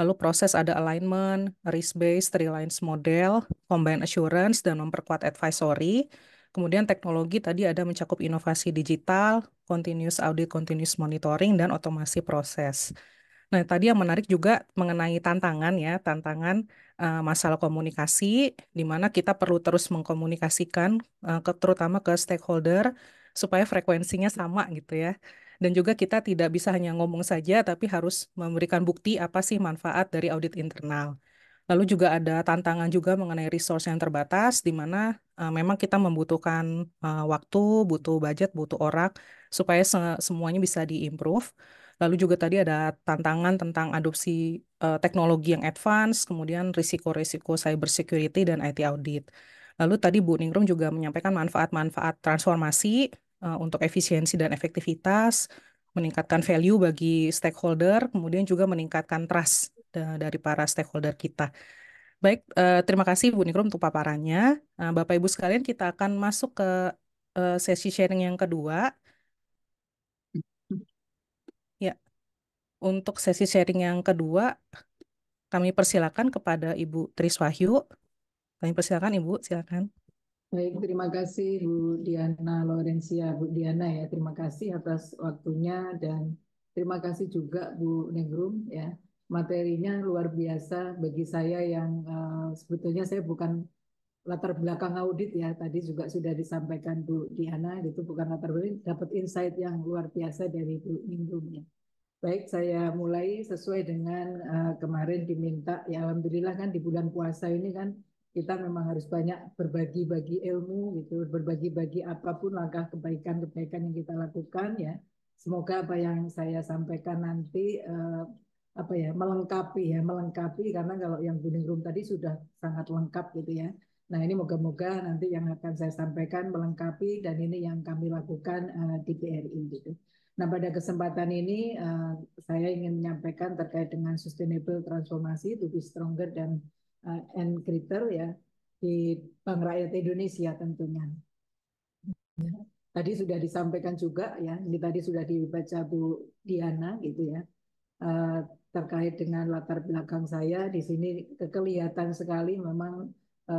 Lalu proses ada alignment, risk-based, reliance model, combined assurance, dan memperkuat advisory. Kemudian teknologi tadi ada mencakup inovasi digital, continuous audit, continuous monitoring, dan otomasi proses. Nah, tadi yang menarik juga mengenai tantangan ya, tantangan Eh, masalah komunikasi, di mana kita perlu terus mengkomunikasikan, uh, ke, terutama ke stakeholder, supaya frekuensinya sama gitu ya. Dan juga kita tidak bisa hanya ngomong saja, tapi harus memberikan bukti apa sih manfaat dari audit internal. Lalu juga ada tantangan juga mengenai resource yang terbatas, di mana uh, memang kita membutuhkan uh, waktu, butuh budget, butuh orang, supaya se semuanya bisa diimprove. Lalu juga tadi ada tantangan tentang adopsi uh, teknologi yang advance, kemudian risiko-risiko cyber security dan IT audit. Lalu tadi Bu Ningrum juga menyampaikan manfaat-manfaat transformasi uh, untuk efisiensi dan efektivitas, meningkatkan value bagi stakeholder, kemudian juga meningkatkan trust eh, dari para stakeholder kita. Baik, uh, terima kasih Bu Ningrum untuk paparannya. Uh, Bapak Ibu sekalian, kita akan masuk ke uh, sesi sharing yang kedua. Untuk sesi sharing yang kedua, kami persilakan kepada Ibu Tris Wahyu. Kami persilakan Ibu, silakan. Baik, terima kasih Bu Diana Lorenzia. Bu Diana ya, terima kasih atas waktunya dan terima kasih juga Bu Negrum ya. Materinya luar biasa bagi saya yang uh, sebetulnya saya bukan latar belakang audit ya. Tadi juga sudah disampaikan Bu Diana, itu bukan latar belakang, dapat insight yang luar biasa dari Bu Negrum ya. Baik, saya mulai sesuai dengan uh, kemarin diminta. Ya, alhamdulillah kan di bulan puasa ini kan kita memang harus banyak berbagi-bagi ilmu gitu, berbagi-bagi apapun langkah kebaikan-kebaikan yang kita lakukan ya. Semoga apa yang saya sampaikan nanti uh, apa ya melengkapi ya melengkapi karena kalau yang Gunung Room tadi sudah sangat lengkap gitu ya. Nah ini moga-moga nanti yang akan saya sampaikan melengkapi dan ini yang kami lakukan uh, di ini gitu. Nah, pada kesempatan ini eh, saya ingin menyampaikan terkait dengan sustainable transformasi to be stronger dan uh, and greater ya di Bank Rakyat Indonesia tentunya. Ya, tadi sudah disampaikan juga ya, ini tadi sudah dibaca Bu Diana gitu ya. Eh, terkait dengan latar belakang saya di sini kelihatan sekali memang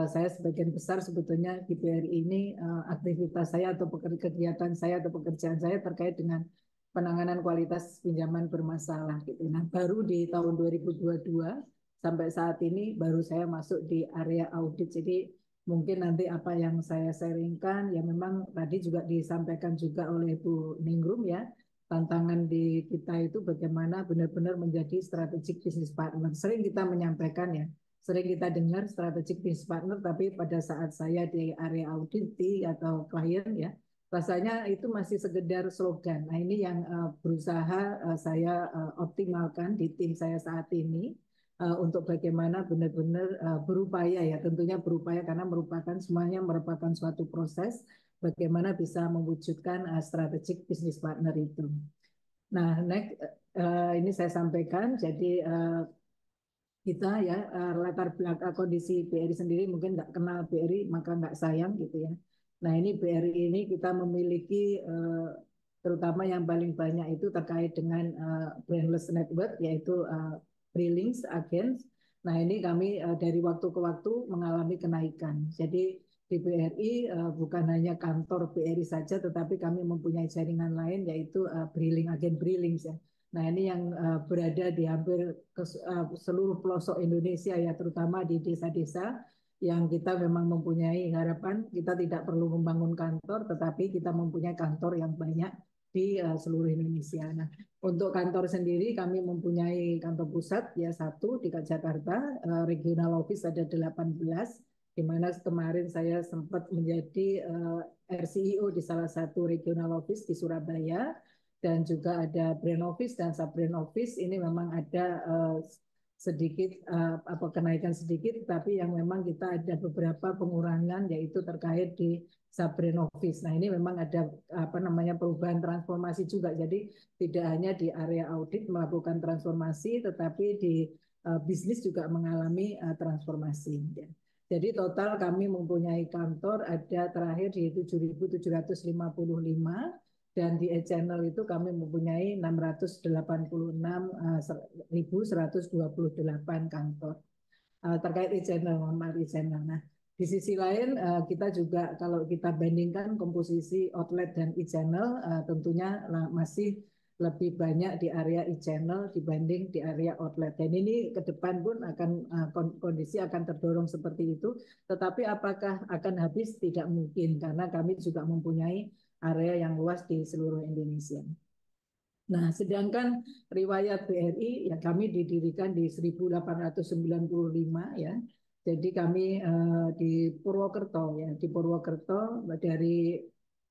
saya sebagian besar sebetulnya di BRI ini aktivitas saya atau kegiatan saya atau pekerjaan saya terkait dengan penanganan kualitas pinjaman bermasalah gitu. Nah, baru di tahun 2022 sampai saat ini baru saya masuk di area audit. Jadi mungkin nanti apa yang saya sharingkan ya memang tadi juga disampaikan juga oleh Bu Ningrum ya tantangan di kita itu bagaimana benar-benar menjadi strategic business partner. Sering kita menyampaikan ya, sering kita dengar strategic business partner, tapi pada saat saya di area audit atau klien ya, rasanya itu masih segedar slogan. Nah, ini yang uh, berusaha uh, saya uh, optimalkan di tim saya saat ini uh, untuk bagaimana benar-benar uh, berupaya ya, tentunya berupaya karena merupakan semuanya merupakan suatu proses bagaimana bisa mewujudkan uh, strategic business partner itu. Nah, next uh, ini saya sampaikan jadi uh, kita ya uh, latar belakang kondisi BRI sendiri mungkin nggak kenal BRI maka nggak sayang gitu ya Nah ini BRI ini kita memiliki eh, terutama yang paling banyak itu terkait dengan eh, brandless network yaitu Brilinks eh, Brilings Nah ini kami dari waktu ke waktu mengalami kenaikan. Jadi di BRI bukan hanya kantor BRI saja, tetapi kami mempunyai jaringan lain yaitu Briling Agen Brilings ya. Nah ini yang berada di hampir seluruh pelosok Indonesia ya, terutama di desa-desa yang kita memang mempunyai harapan kita tidak perlu membangun kantor, tetapi kita mempunyai kantor yang banyak di eh, seluruh Indonesia. Nah, untuk kantor sendiri kami mempunyai kantor pusat ya satu di Jakarta, eh, regional office ada 18, di mana kemarin saya sempat menjadi eh, RCEO di salah satu regional office di Surabaya dan juga ada brand office dan sub brand office ini memang ada sedikit eh, apa kenaikan sedikit tapi yang memang kita ada beberapa pengurangan yaitu terkait di office Nah, ini memang ada apa namanya perubahan transformasi juga. Jadi tidak hanya di area audit melakukan transformasi tetapi di eh, bisnis juga mengalami eh, transformasi Jadi total kami mempunyai kantor ada terakhir di 7755 dan di e-channel itu kami mempunyai 686.128 eh, kantor eh, terkait e-channel, nomor e-channel. Nah, di sisi lain eh, kita juga kalau kita bandingkan komposisi outlet dan e-channel tentunya masih lebih banyak di area e-channel dibanding di area outlet. Dan ini ke depan pun akan kondisi akan terdorong seperti itu. Tetapi apakah akan habis? Tidak mungkin karena kami juga mempunyai area yang luas di seluruh Indonesia. Nah, sedangkan riwayat BRI ya kami didirikan di 1895 ya. Jadi kami eh, di Purwokerto ya, di Purwokerto dari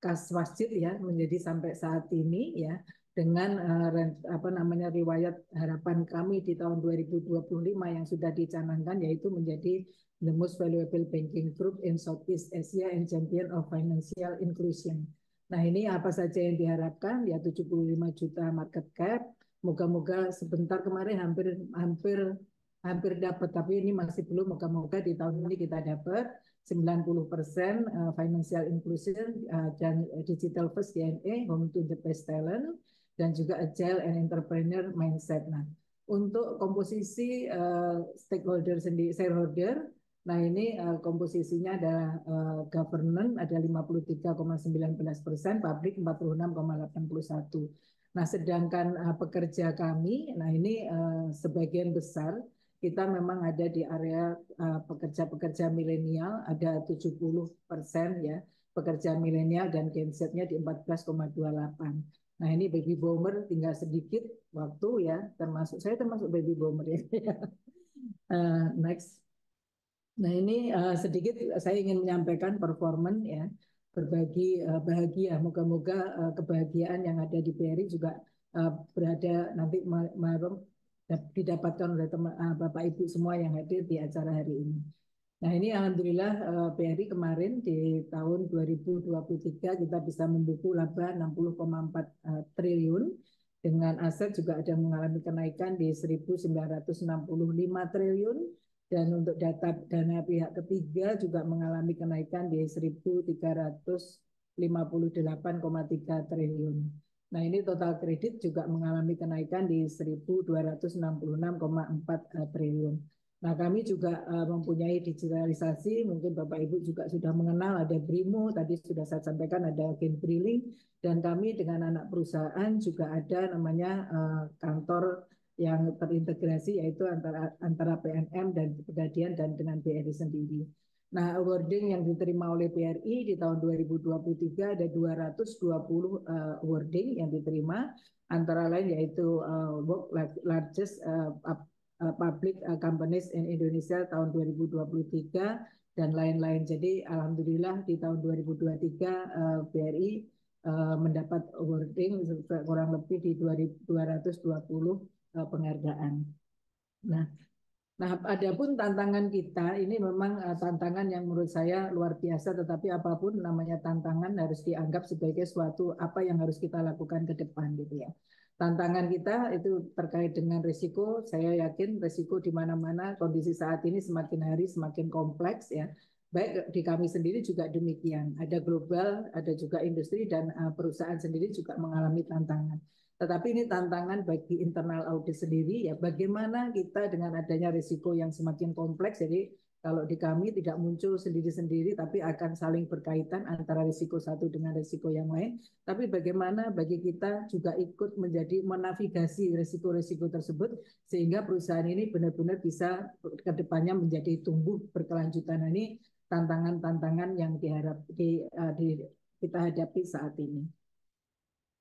kas Kaswasjid ya menjadi sampai saat ini ya dengan eh, apa namanya riwayat harapan kami di tahun 2025 yang sudah dicanangkan yaitu menjadi the most valuable banking group in Southeast Asia and champion of financial inclusion. Nah ini apa saja yang diharapkan ya 75 juta market cap. Moga-moga sebentar kemarin hampir hampir hampir dapat tapi ini masih belum moga-moga di tahun ini kita dapat 90 persen eh, financial inclusion eh, dan digital first DNA home to the best talent dan juga agile and entrepreneur mindset. Nah untuk komposisi uh, stakeholder sendiri shareholder Nah ini uh, komposisinya adalah uh, government ada 53,19 eh, persen, pabrik 46,81. Nah sedangkan uh, pekerja kami, nah ini uh, sebagian besar kita memang ada di area uh, pekerja-pekerja milenial ada 70 persen ya pekerja milenial dan Gen Z-nya di 14,28. Nah ini baby boomer tinggal sedikit waktu ya, termasuk saya termasuk baby boomer ya. uh, [laughs] next. Nah ini uh, sedikit eh, saya ingin menyampaikan performan ya berbagi uh, bahagia. Moga-moga uh, kebahagiaan yang ada di BRI juga uh, berada nanti didapatkan oleh teman uh, Bapak Ibu semua yang hadir di acara hari ini. Nah ini alhamdulillah uh, BRI kemarin di tahun 2023 kita bisa membuku laba 60,4 triliun dengan aset juga ada mengalami kenaikan di 1.965 triliun dan untuk data dana pihak ketiga juga mengalami kenaikan di 1.358,3 triliun. Nah ini total kredit juga mengalami kenaikan di 1.266,4 triliun. Nah kami juga eh, mempunyai digitalisasi, mungkin Bapak Ibu juga sudah mengenal ada BRIMO, tadi sudah saya sampaikan ada Genbriling, dan kami dengan anak perusahaan juga ada namanya eh, kantor yang terintegrasi yaitu antara antara PNM dan Pegadian dan dengan BRI sendiri. Nah, awarding yang diterima oleh BRI di tahun 2023 ada 220 uh, eh, awarding yang diterima antara lain yaitu uh, eh, work largest eh, public companies in Indonesia tahun 2023 dan lain-lain. Jadi alhamdulillah di tahun 2023 uh, BRI mendapat awarding kurang lebih di 220 Eh, penghargaan. Nah, nah adapun tantangan kita ini memang eh, tantangan yang menurut saya luar biasa tetapi apapun namanya tantangan harus dianggap sebagai suatu apa yang harus kita lakukan ke depan gitu ya. Tantangan kita itu terkait dengan risiko. Saya yakin risiko di mana-mana kondisi saat ini semakin hari semakin kompleks ya baik eh, di kami sendiri juga demikian. Ada global, ada juga industri dan perusahaan sendiri juga mengalami tantangan. Tetapi ini tantangan bagi internal audit sendiri ya bagaimana kita dengan adanya risiko yang semakin kompleks jadi kalau di kami tidak muncul sendiri-sendiri tapi akan saling berkaitan antara risiko satu dengan risiko yang lain tapi bagaimana bagi kita juga ikut menjadi menavigasi risiko-risiko tersebut sehingga perusahaan ini benar-benar bisa ke depannya menjadi tumbuh berkelanjutan ini tantangan-tantangan yang diharap di, eh, di kita hadapi saat ini.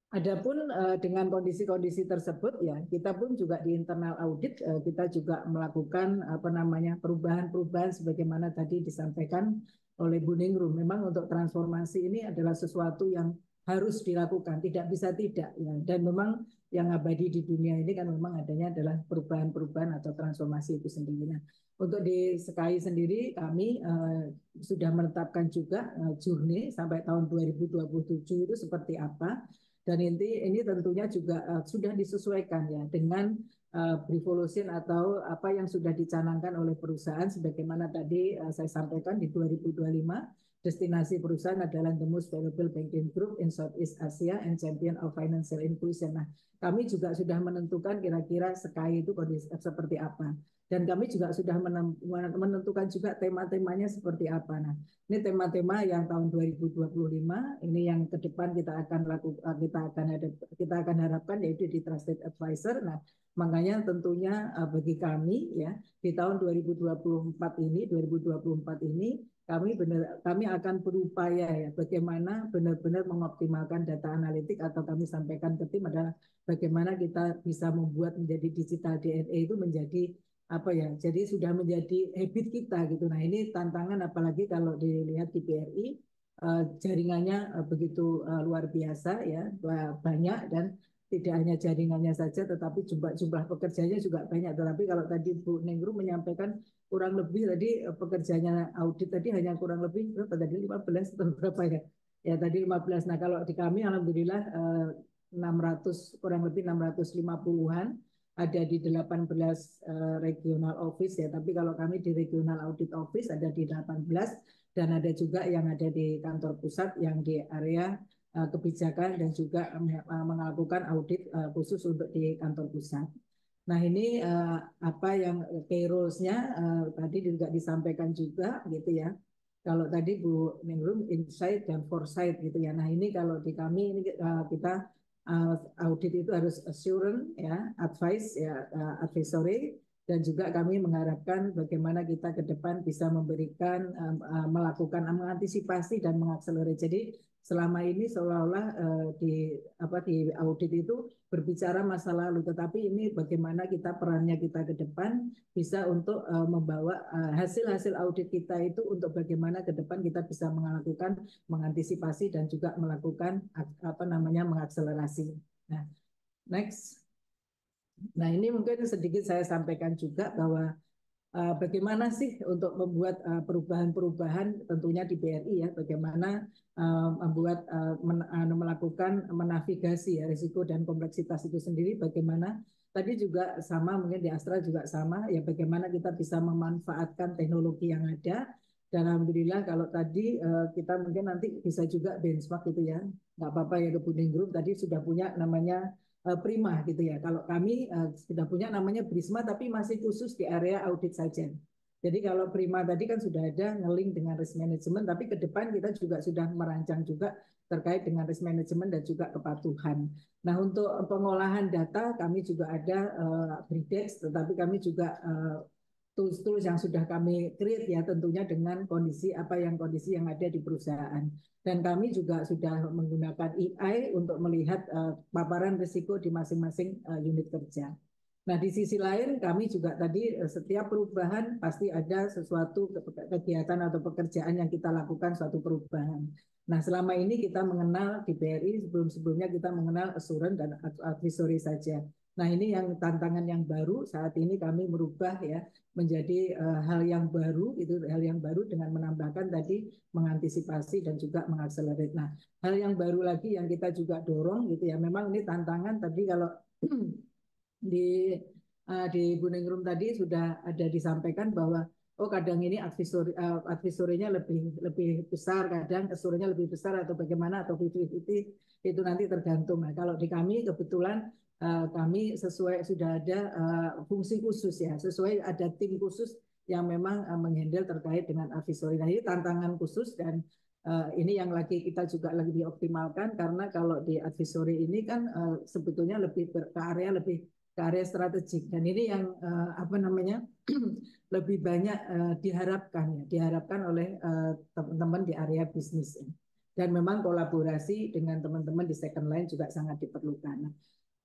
Adapun uh, dengan kondisi-kondisi tersebut ya kita pun juga di internal audit uh, kita juga melakukan apa namanya perubahan-perubahan sebagaimana tadi disampaikan oleh Bu Ningrum. Memang untuk transformasi ini adalah sesuatu yang harus dilakukan, tidak bisa tidak ya. Dan memang yang abadi di dunia ini kan memang adanya adalah perubahan-perubahan atau transformasi itu sendiri. Nah, untuk di Sky sendiri kami uh, sudah menetapkan juga uh, journey sampai tahun 2027 itu seperti apa dan ini, ini tentunya juga uh, sudah disesuaikan ya dengan uh, atau apa yang sudah dicanangkan oleh perusahaan sebagaimana tadi uh, saya sampaikan di 2025 destinasi perusahaan adalah the most valuable banking group in Southeast Asia and champion of financial inclusion. Nah, kami juga sudah menentukan kira-kira sekali itu kondisi seperti apa dan kami juga sudah menentukan juga tema-temanya seperti apa. Nah, ini tema-tema yang tahun 2025 ini yang ke depan kita akan lakukan eh, kita akan ada kita akan harapkan yaitu di trusted advisor. Nah, makanya tentunya eh, bagi kami ya di tahun 2024 ini 2024 ini kami benar kami akan berupaya ya bagaimana benar-benar mengoptimalkan data analitik atau kami sampaikan ke tim adalah bagaimana kita bisa membuat menjadi digital DNA itu menjadi apa ya jadi sudah menjadi habit kita gitu nah ini tantangan apalagi kalau dilihat di BRI eh, jaringannya eh, begitu eh, luar biasa ya banyak dan tidak hanya jaringannya saja tetapi jumlah jumlah pekerjanya juga banyak tetapi kalau tadi Bu Nengru menyampaikan kurang lebih tadi pekerjanya audit tadi hanya kurang lebih berapa tadi 15 atau berapa ya ya tadi 15 nah kalau di kami alhamdulillah 600 kurang lebih 650-an ada di 18 belas eh, regional office ya, tapi kalau kami di regional audit office ada di 18 dan ada juga yang ada di kantor pusat yang di area eh, kebijakan dan juga eh, melakukan audit khusus untuk di kantor pusat. Nah ini apa yang key tadi juga disampaikan juga gitu ya. Kalau tadi Bu Ningrum insight dan foresight gitu ya. Nah ini kalau di kami ini kita audit itu harus assurance ya advice ya eh, advisory dan juga kami mengharapkan bagaimana kita ke depan bisa memberikan e, melakukan mengantisipasi dan mengakselerasi. Jadi selama ini seolah-olah e, di apa di audit itu berbicara masa lalu, tetapi ini bagaimana kita perannya kita ke depan bisa untuk e, membawa hasil-hasil audit kita itu untuk bagaimana ke depan kita bisa melakukan mengantisipasi dan juga melakukan apa namanya mengakselerasi. Nah, next. Nah ini mungkin sedikit saya sampaikan juga bahwa eh, bagaimana sih untuk membuat eh, perubahan-perubahan tentunya di BRI ya bagaimana eh, membuat anu, melakukan menavigasi ya risiko dan kompleksitas itu sendiri bagaimana tadi juga sama mungkin di Astra juga sama ya bagaimana kita bisa memanfaatkan teknologi yang ada dan alhamdulillah kalau tadi kita mungkin nanti bisa juga benchmark gitu ya nggak apa-apa ya ke Bunding Group tadi sudah punya namanya Eh, Prima gitu ya. Kalau kami eh, sudah punya namanya Prisma tapi masih khusus di area audit saja. Jadi kalau Prima tadi kan sudah ada ngeling dengan risk management, tapi ke depan kita juga sudah merancang juga terkait dengan risk management dan juga kepatuhan. Nah untuk pengolahan data kami juga ada uh, Bridex, tetapi kami juga uh, tools-tools yang sudah kami create ya tentunya dengan kondisi apa yang kondisi yang ada di perusahaan. Dan kami juga sudah menggunakan AI untuk melihat uh, paparan risiko di masing-masing uh, unit kerja. Nah, di sisi lain kami juga tadi eh, setiap perubahan pasti ada sesuatu kegiatan atau pekerjaan yang kita lakukan suatu perubahan. Nah, selama ini kita mengenal di BRI sebelum-sebelumnya kita mengenal asuran dan advisory saja. Nah, ini yang tantangan yang baru saat ini kami merubah ya menjadi uh, hal yang baru itu hal yang baru dengan menambahkan tadi mengantisipasi dan juga mengakselerate. Nah, hal yang baru lagi yang kita juga dorong gitu ya. Memang ini tantangan tadi kalau [clears throat] di uh, di Buning Room tadi sudah ada disampaikan bahwa oh kadang ini advisori uh, advisorinya lebih lebih besar, kadang advisorinya lebih besar atau bagaimana atau 50-50 itu nanti tergantung. Nah, kalau di kami kebetulan Eh, kami sesuai sudah ada eh, fungsi khusus ya, sesuai ada tim khusus yang memang eh, menghandle terkait dengan advisory. Nah ini tantangan khusus dan Uh, ini yang lagi kita juga lagi dioptimalkan karena kalau di advisory ini kan uh, sebetulnya lebih ber, ke area lebih ke area strategik dan ini yang uh, apa namanya [clears throat] lebih banyak uh, diharapkan ya diharapkan oleh teman-teman uh, di area bisnis ini. Ya. dan memang kolaborasi dengan teman-teman di second line juga sangat diperlukan. Nah,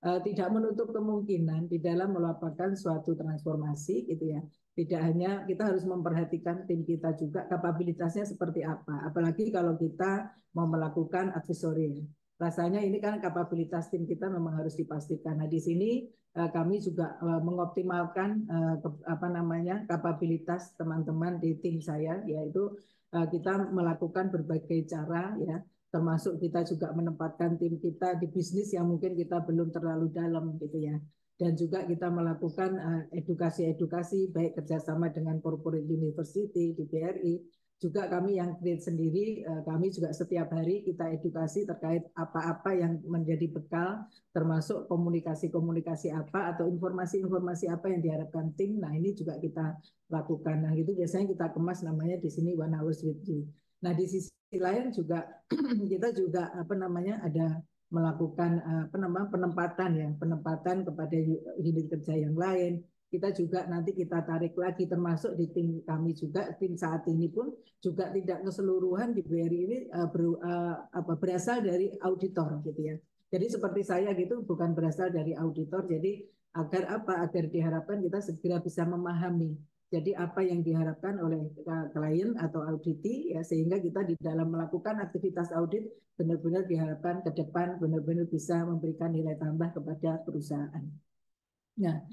Eh, tidak menutup kemungkinan di dalam melaporkan suatu transformasi gitu ya. Tidak hanya kita harus memperhatikan tim kita juga kapabilitasnya seperti apa, apalagi kalau kita mau melakukan advisory. Rasanya ini kan kapabilitas tim kita memang harus dipastikan. Nah, di sini eh, kami juga eh, mengoptimalkan apa namanya kapabilitas teman-teman di tim saya yaitu kita melakukan berbagai cara ya termasuk kita juga menempatkan tim kita di bisnis yang mungkin kita belum terlalu dalam gitu ya dan juga kita melakukan eh, edukasi-edukasi baik kerjasama dengan corporate university di BRI juga kami yang create sendiri eh, kami juga setiap hari kita edukasi terkait apa-apa yang menjadi bekal termasuk komunikasi-komunikasi apa atau informasi-informasi apa yang diharapkan tim nah ini juga kita lakukan nah itu biasanya kita kemas namanya di sini one hours with you nah di sisi sisi lain juga [clears throat] kita juga apa namanya ada melakukan apa namanya penempatan ya penempatan kepada unit kerja yang lain kita juga nanti kita tarik lagi termasuk di tim kami juga tim saat ini pun juga tidak keseluruhan di BRI ini uh, e, ber, uh, e, apa, berasal dari auditor gitu ya jadi seperti saya gitu bukan berasal dari auditor jadi agar apa agar diharapkan kita segera bisa memahami jadi apa yang diharapkan oleh klien atau auditi ya sehingga kita di dalam melakukan aktivitas audit benar-benar diharapkan ke depan benar-benar bisa memberikan nilai tambah kepada perusahaan. Nah,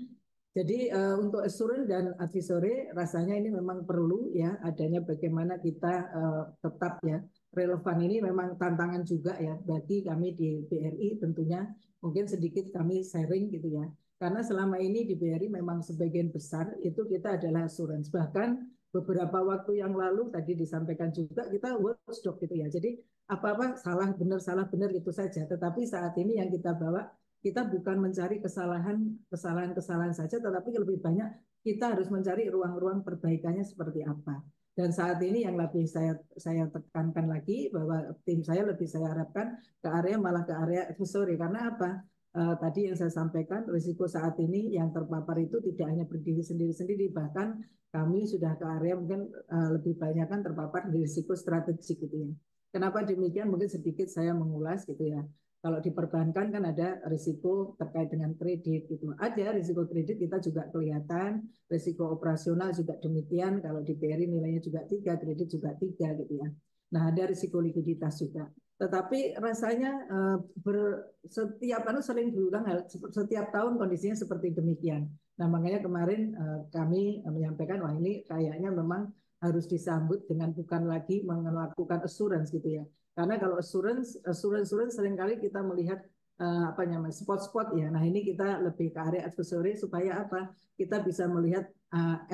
jadi uh, untuk assurance dan advisory rasanya ini memang perlu ya adanya bagaimana kita uh, tetap ya relevan ini memang tantangan juga ya bagi kami di BRI tentunya mungkin sedikit kami sharing gitu ya karena selama ini di BRI memang sebagian besar itu kita adalah asuransi. Bahkan beberapa waktu yang lalu tadi disampaikan juga kita watchdog gitu ya. Jadi apa-apa salah benar salah benar itu saja. Tetapi saat ini yang kita bawa kita bukan mencari kesalahan kesalahan kesalahan saja, tetapi lebih banyak kita harus mencari ruang-ruang perbaikannya seperti apa. Dan saat ini yang lebih saya saya tekankan lagi bahwa tim saya lebih saya harapkan ke area malah ke area advisory eh, karena apa? uh, tadi yang saya sampaikan risiko saat ini yang terpapar itu tidak hanya berdiri sendiri-sendiri bahkan kami sudah ke area mungkin uh, lebih banyak kan terpapar di risiko strategik gitu ya. Kenapa demikian? Mungkin sedikit saya mengulas gitu ya. Kalau diperbankan kan ada risiko terkait dengan kredit gitu. Ada risiko kredit kita juga kelihatan, risiko operasional juga demikian. Kalau di BRI nilainya juga tiga, kredit juga tiga gitu ya. Nah ada risiko likuiditas juga. Tetapi rasanya eh, ber, setiap tahun sering berulang setiap tahun kondisinya seperti demikian. Nah makanya kemarin eh, kami menyampaikan wah ini kayaknya memang harus disambut dengan bukan lagi melakukan assurance gitu ya. Karena kalau assurance assurance, assurance seringkali kita melihat eh, apa namanya spot-spot ya. Nah ini kita lebih ke area advisory supaya apa? Kita bisa melihat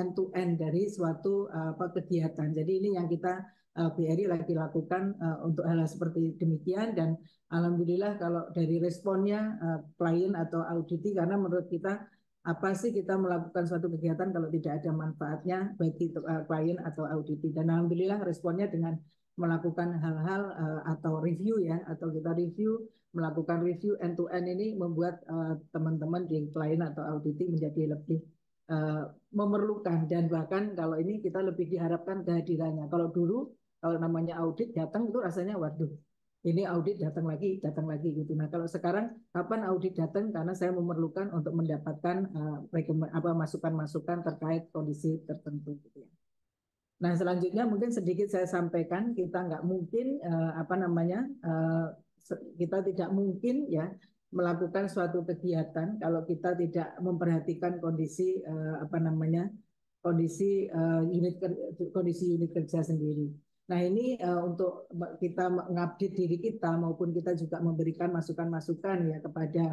end to end dari suatu kegiatan. Jadi ini yang kita Eh, BRI lagi lakukan eh, untuk hal, hal seperti demikian dan alhamdulillah kalau dari responnya eh, klien atau auditi karena menurut kita apa sih kita melakukan suatu kegiatan kalau tidak ada manfaatnya bagi klien atau auditi dan alhamdulillah responnya dengan melakukan hal-hal atau review ya atau kita review melakukan review end to end ini membuat teman-teman di klien atau auditi menjadi lebih memerlukan dan bahkan kalau ini kita lebih diharapkan kehadirannya kalau dulu kalau namanya audit datang itu rasanya waduh, ini audit datang lagi, datang lagi gitu. Nah kalau sekarang kapan audit datang? Karena saya memerlukan untuk mendapatkan uh, apa masukan-masukan terkait kondisi tertentu gitu ya. Nah selanjutnya mungkin sedikit saya sampaikan kita nggak mungkin uh, apa namanya uh, kita tidak mungkin ya melakukan suatu kegiatan kalau kita tidak memperhatikan kondisi uh, apa namanya kondisi uh, unit kondisi unit kerja sendiri. Nah ini uh, untuk kita mengupdate diri kita maupun kita juga memberikan masukan-masukan ya kepada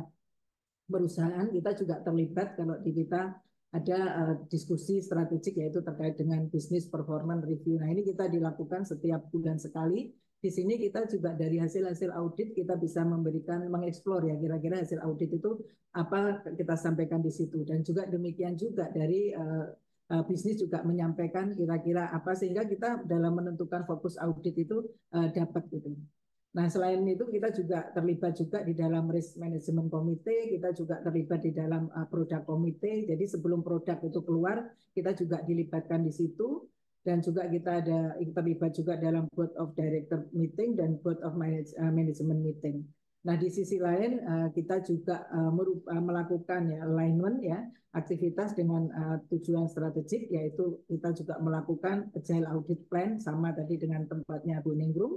perusahaan kita juga terlibat kalau di kita ada uh, diskusi strategik yaitu terkait dengan bisnis performance review. Nah ini kita dilakukan setiap bulan sekali. Di sini kita juga dari hasil-hasil audit kita bisa memberikan mengeksplor ya kira-kira hasil audit itu apa kita sampaikan di situ dan juga demikian juga dari uh, uh, bisnis juga menyampaikan kira-kira apa sehingga kita dalam menentukan fokus audit itu uh, dapat gitu. Nah, selain itu kita juga terlibat juga di dalam risk management komite, kita juga terlibat di dalam uh, produk komite. Jadi sebelum produk itu keluar, kita juga dilibatkan di situ dan juga kita ada terlibat juga dalam board of director meeting dan board of management meeting. Nah, di sisi lain eh, kita juga eh, eh, melakukan ya alignment ya aktivitas dengan tujuan strategik yaitu kita juga melakukan agile audit plan sama tadi dengan tempatnya Bu Ningrum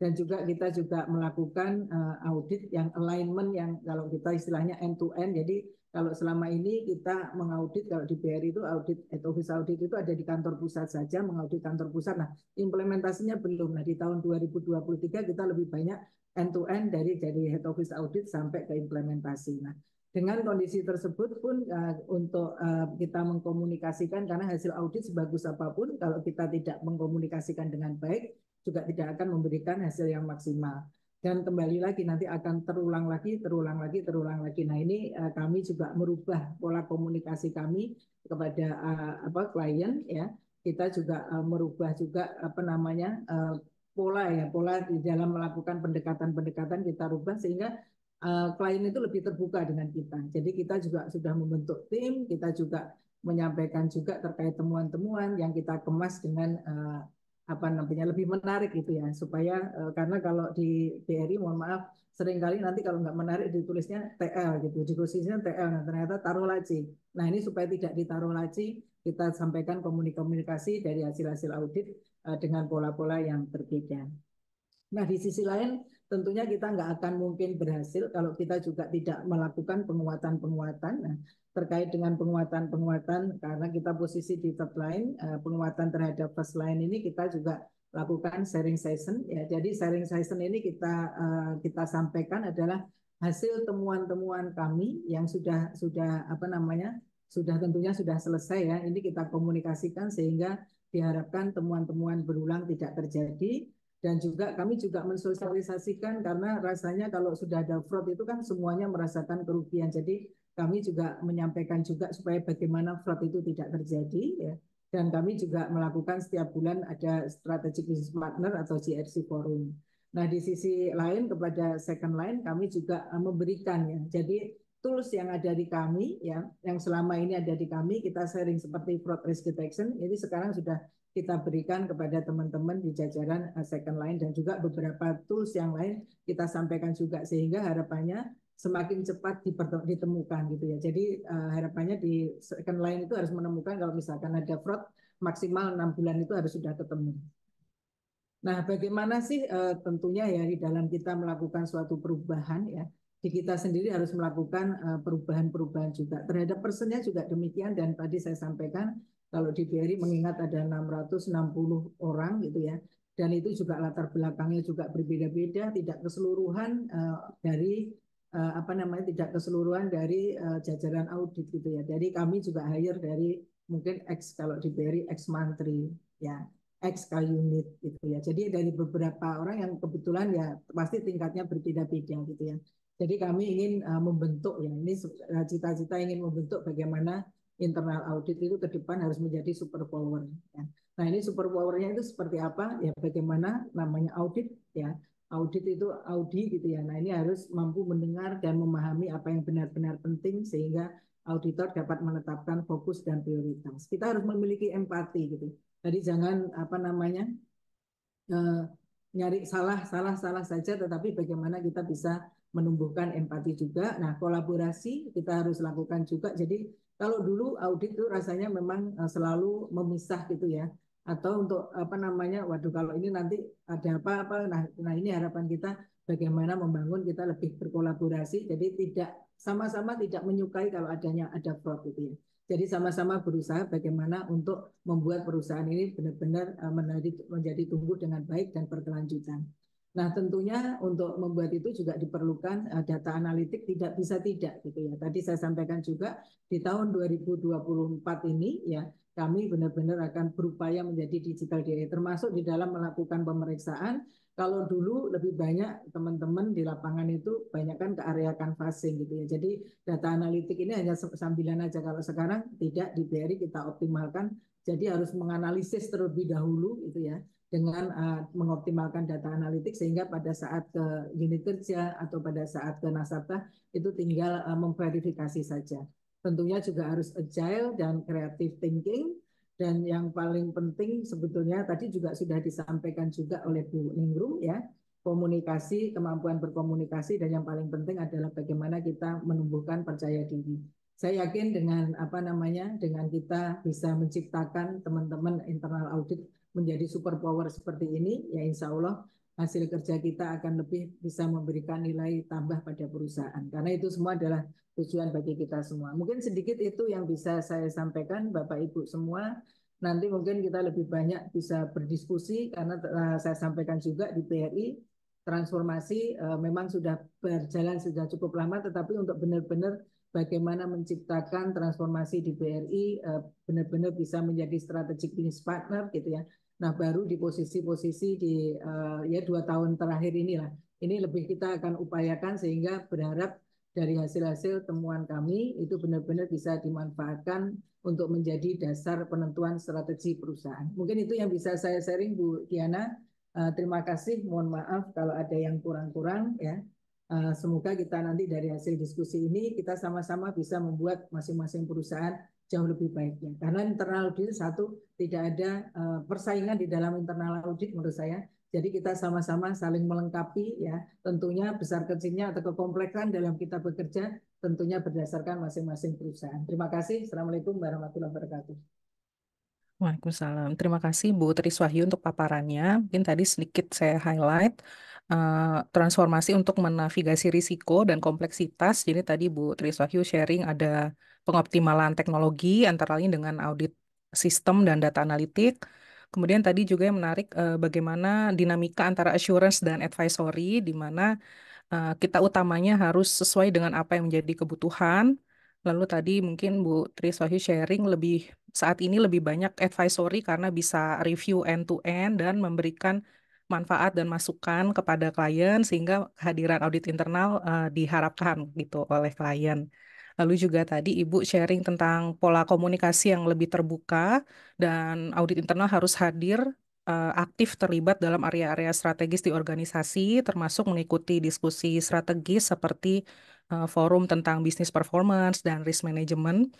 dan juga kita juga melakukan audit yang alignment yang kalau kita istilahnya end to end jadi kalau selama ini kita mengaudit kalau di BRI itu audit at office audit itu ada di kantor pusat saja mengaudit kantor pusat. Nah, implementasinya belum. Nah, di tahun 2023 kita lebih banyak end to end dari dari head office audit sampai ke implementasi. Nah, dengan kondisi tersebut pun uh, untuk uh, kita mengkomunikasikan karena hasil audit sebagus apapun kalau kita tidak mengkomunikasikan dengan baik juga tidak akan memberikan hasil yang maksimal dan kembali lagi nanti akan terulang lagi terulang lagi terulang lagi nah ini uh, kami juga merubah pola komunikasi kami kepada uh, apa klien ya kita juga uh, merubah juga apa namanya uh, pola ya pola di dalam melakukan pendekatan-pendekatan kita rubah sehingga uh, klien itu lebih terbuka dengan kita. Jadi kita juga sudah membentuk tim, kita juga menyampaikan juga terkait temuan-temuan yang kita kemas dengan uh, apa namanya lebih menarik gitu ya supaya uh, karena kalau di BRI mohon maaf seringkali nanti kalau nggak menarik ditulisnya TL gitu ditulisnya TL nah ternyata taruh laci nah ini supaya tidak ditaruh laci kita sampaikan komunikasi dari hasil-hasil audit eh, dengan pola-pola yang berbeda. Nah, di sisi lain tentunya kita nggak akan mungkin berhasil kalau kita juga tidak melakukan penguatan-penguatan nah, terkait dengan penguatan-penguatan karena kita posisi di top line eh, penguatan terhadap first line ini kita juga lakukan sharing session ya. Jadi sharing session ini kita eh, kita sampaikan adalah hasil temuan-temuan kami yang sudah sudah apa namanya sudah tentunya sudah selesai ya. Ini kita komunikasikan sehingga diharapkan temuan-temuan berulang tidak terjadi dan juga kami juga mensosialisasikan karena rasanya kalau sudah ada fraud itu kan semuanya merasakan kerugian. Jadi kami juga menyampaikan juga supaya bagaimana fraud itu tidak terjadi ya. Dan kami juga melakukan setiap bulan ada strategic business partner atau GRC forum. Nah, di sisi lain kepada second line kami juga memberikan ya. Jadi tools yang ada di kami ya yang selama ini ada di kami kita sharing seperti fraud risk detection ini sekarang sudah kita berikan kepada teman-teman di jajaran eh, second line dan juga beberapa tools yang lain kita sampaikan juga sehingga harapannya semakin cepat ditemukan gitu ya. Jadi eh, harapannya di second line itu harus menemukan kalau misalkan ada fraud maksimal enam bulan itu harus sudah ketemu. Nah, bagaimana sih eh, tentunya ya di dalam kita melakukan suatu perubahan ya di kita sendiri harus melakukan eh, perubahan-perubahan juga. Terhadap personnya juga demikian dan tadi saya sampaikan kalau di BRI mengingat ada 660 orang gitu ya. Dan itu juga latar belakangnya juga berbeda-beda, tidak keseluruhan eh, dari eh, apa namanya tidak keseluruhan dari jajaran audit gitu ya. Jadi kami juga hire dari mungkin ex kalau di BRI ex menteri ya. X kali unit gitu ya. Jadi dari beberapa orang yang kebetulan ya pasti tingkatnya berbeda-beda gitu ya. Jadi kami ingin eh, membentuk ya ini eh, cita-cita ingin membentuk bagaimana internal audit itu ke depan harus menjadi super power. Ya. Nah ini super powernya itu seperti apa? Ya bagaimana namanya audit ya. Audit itu audi gitu ya. Nah ini harus mampu mendengar dan memahami apa yang benar-benar penting sehingga auditor dapat menetapkan fokus dan prioritas. Kita harus memiliki empati gitu Tadi jangan apa namanya eh, nyari salah salah salah saja, tetapi bagaimana kita bisa menumbuhkan empati juga. Nah, kolaborasi kita harus lakukan juga. Jadi kalau dulu audit itu rasanya memang eh, selalu memisah gitu ya. Atau untuk apa namanya, waduh kalau ini nanti ada apa-apa. Nah, nah ini harapan kita bagaimana membangun kita lebih berkolaborasi. Jadi tidak sama-sama tidak menyukai kalau adanya ada fraud gitu ya. Jadi sama-sama berusaha bagaimana untuk membuat perusahaan ini benar-benar e, menjadi, menjadi tumbuh dengan baik dan berkelanjutan. Nah, tentunya untuk membuat itu juga diperlukan e, data analitik tidak bisa tidak gitu ya. Tadi saya sampaikan juga di tahun 2024 ini ya kami benar-benar akan berupaya menjadi digital DNA termasuk di dalam melakukan pemeriksaan kalau dulu lebih banyak teman-teman di lapangan itu banyak kan ke area canvassing gitu ya. Jadi data analitik ini hanya sambilan aja kalau sekarang tidak di BRI kita optimalkan. Jadi harus menganalisis terlebih dahulu gitu ya dengan uh, mengoptimalkan data analitik sehingga pada saat ke unit kerja atau pada saat ke nasabah itu tinggal uh, eh, memverifikasi saja. Tentunya juga harus agile dan creative thinking dan yang paling penting sebetulnya tadi juga sudah disampaikan juga oleh Bu Ningrum ya, komunikasi, kemampuan berkomunikasi dan yang paling penting adalah bagaimana kita menumbuhkan percaya diri. Saya yakin dengan apa namanya dengan kita bisa menciptakan teman-teman internal audit menjadi super power seperti ini, ya insya Allah hasil kerja kita akan lebih bisa memberikan nilai tambah pada perusahaan. Karena itu semua adalah tujuan bagi kita semua. Mungkin sedikit itu yang bisa saya sampaikan Bapak Ibu semua. Nanti mungkin kita lebih banyak bisa berdiskusi karena eh, saya sampaikan juga di BRI transformasi eh, memang sudah berjalan sudah cukup lama tetapi untuk benar-benar bagaimana menciptakan transformasi di BRI eh, benar-benar bisa menjadi strategic business partner gitu ya. Nah, baru di posisi-posisi di ya dua tahun terakhir inilah. Ini lebih kita akan upayakan sehingga berharap dari hasil-hasil temuan kami itu benar-benar bisa dimanfaatkan untuk menjadi dasar penentuan strategi perusahaan. Mungkin itu yang bisa saya sharing Bu Diana. Eh, terima kasih. Mohon maaf kalau ada yang kurang-kurang ya. Eh, semoga kita nanti dari hasil diskusi ini kita sama-sama bisa membuat masing-masing perusahaan jauh lebih baiknya. Karena internal audit satu tidak ada eh, persaingan di dalam internal audit menurut saya jadi kita sama-sama saling melengkapi ya, tentunya besar kecilnya atau kekompleksan dalam kita bekerja tentunya berdasarkan masing-masing perusahaan. Terima kasih. Assalamualaikum warahmatullahi wabarakatuh. Waalaikumsalam. Terima kasih Bu Tris Wahyu untuk paparannya. Mungkin tadi sedikit saya highlight eh, transformasi untuk menavigasi risiko dan kompleksitas. Jadi tadi Bu Tris Wahyu sharing ada pengoptimalan teknologi antara lain dengan audit sistem dan data analitik Kemudian tadi juga yang menarik uh, bagaimana dinamika antara assurance dan advisory di mana uh, kita utamanya harus sesuai dengan apa yang menjadi kebutuhan. Lalu tadi mungkin Bu Tri Wahyu sharing lebih saat ini lebih banyak advisory karena bisa review end to end dan memberikan manfaat dan masukan kepada klien sehingga kehadiran audit internal uh, diharapkan gitu oleh klien. Lalu juga tadi Ibu sharing tentang pola komunikasi yang lebih terbuka dan audit internal harus hadir eh, aktif terlibat dalam area-area strategis di organisasi, termasuk mengikuti diskusi strategis seperti eh, forum tentang bisnis performance dan risk management.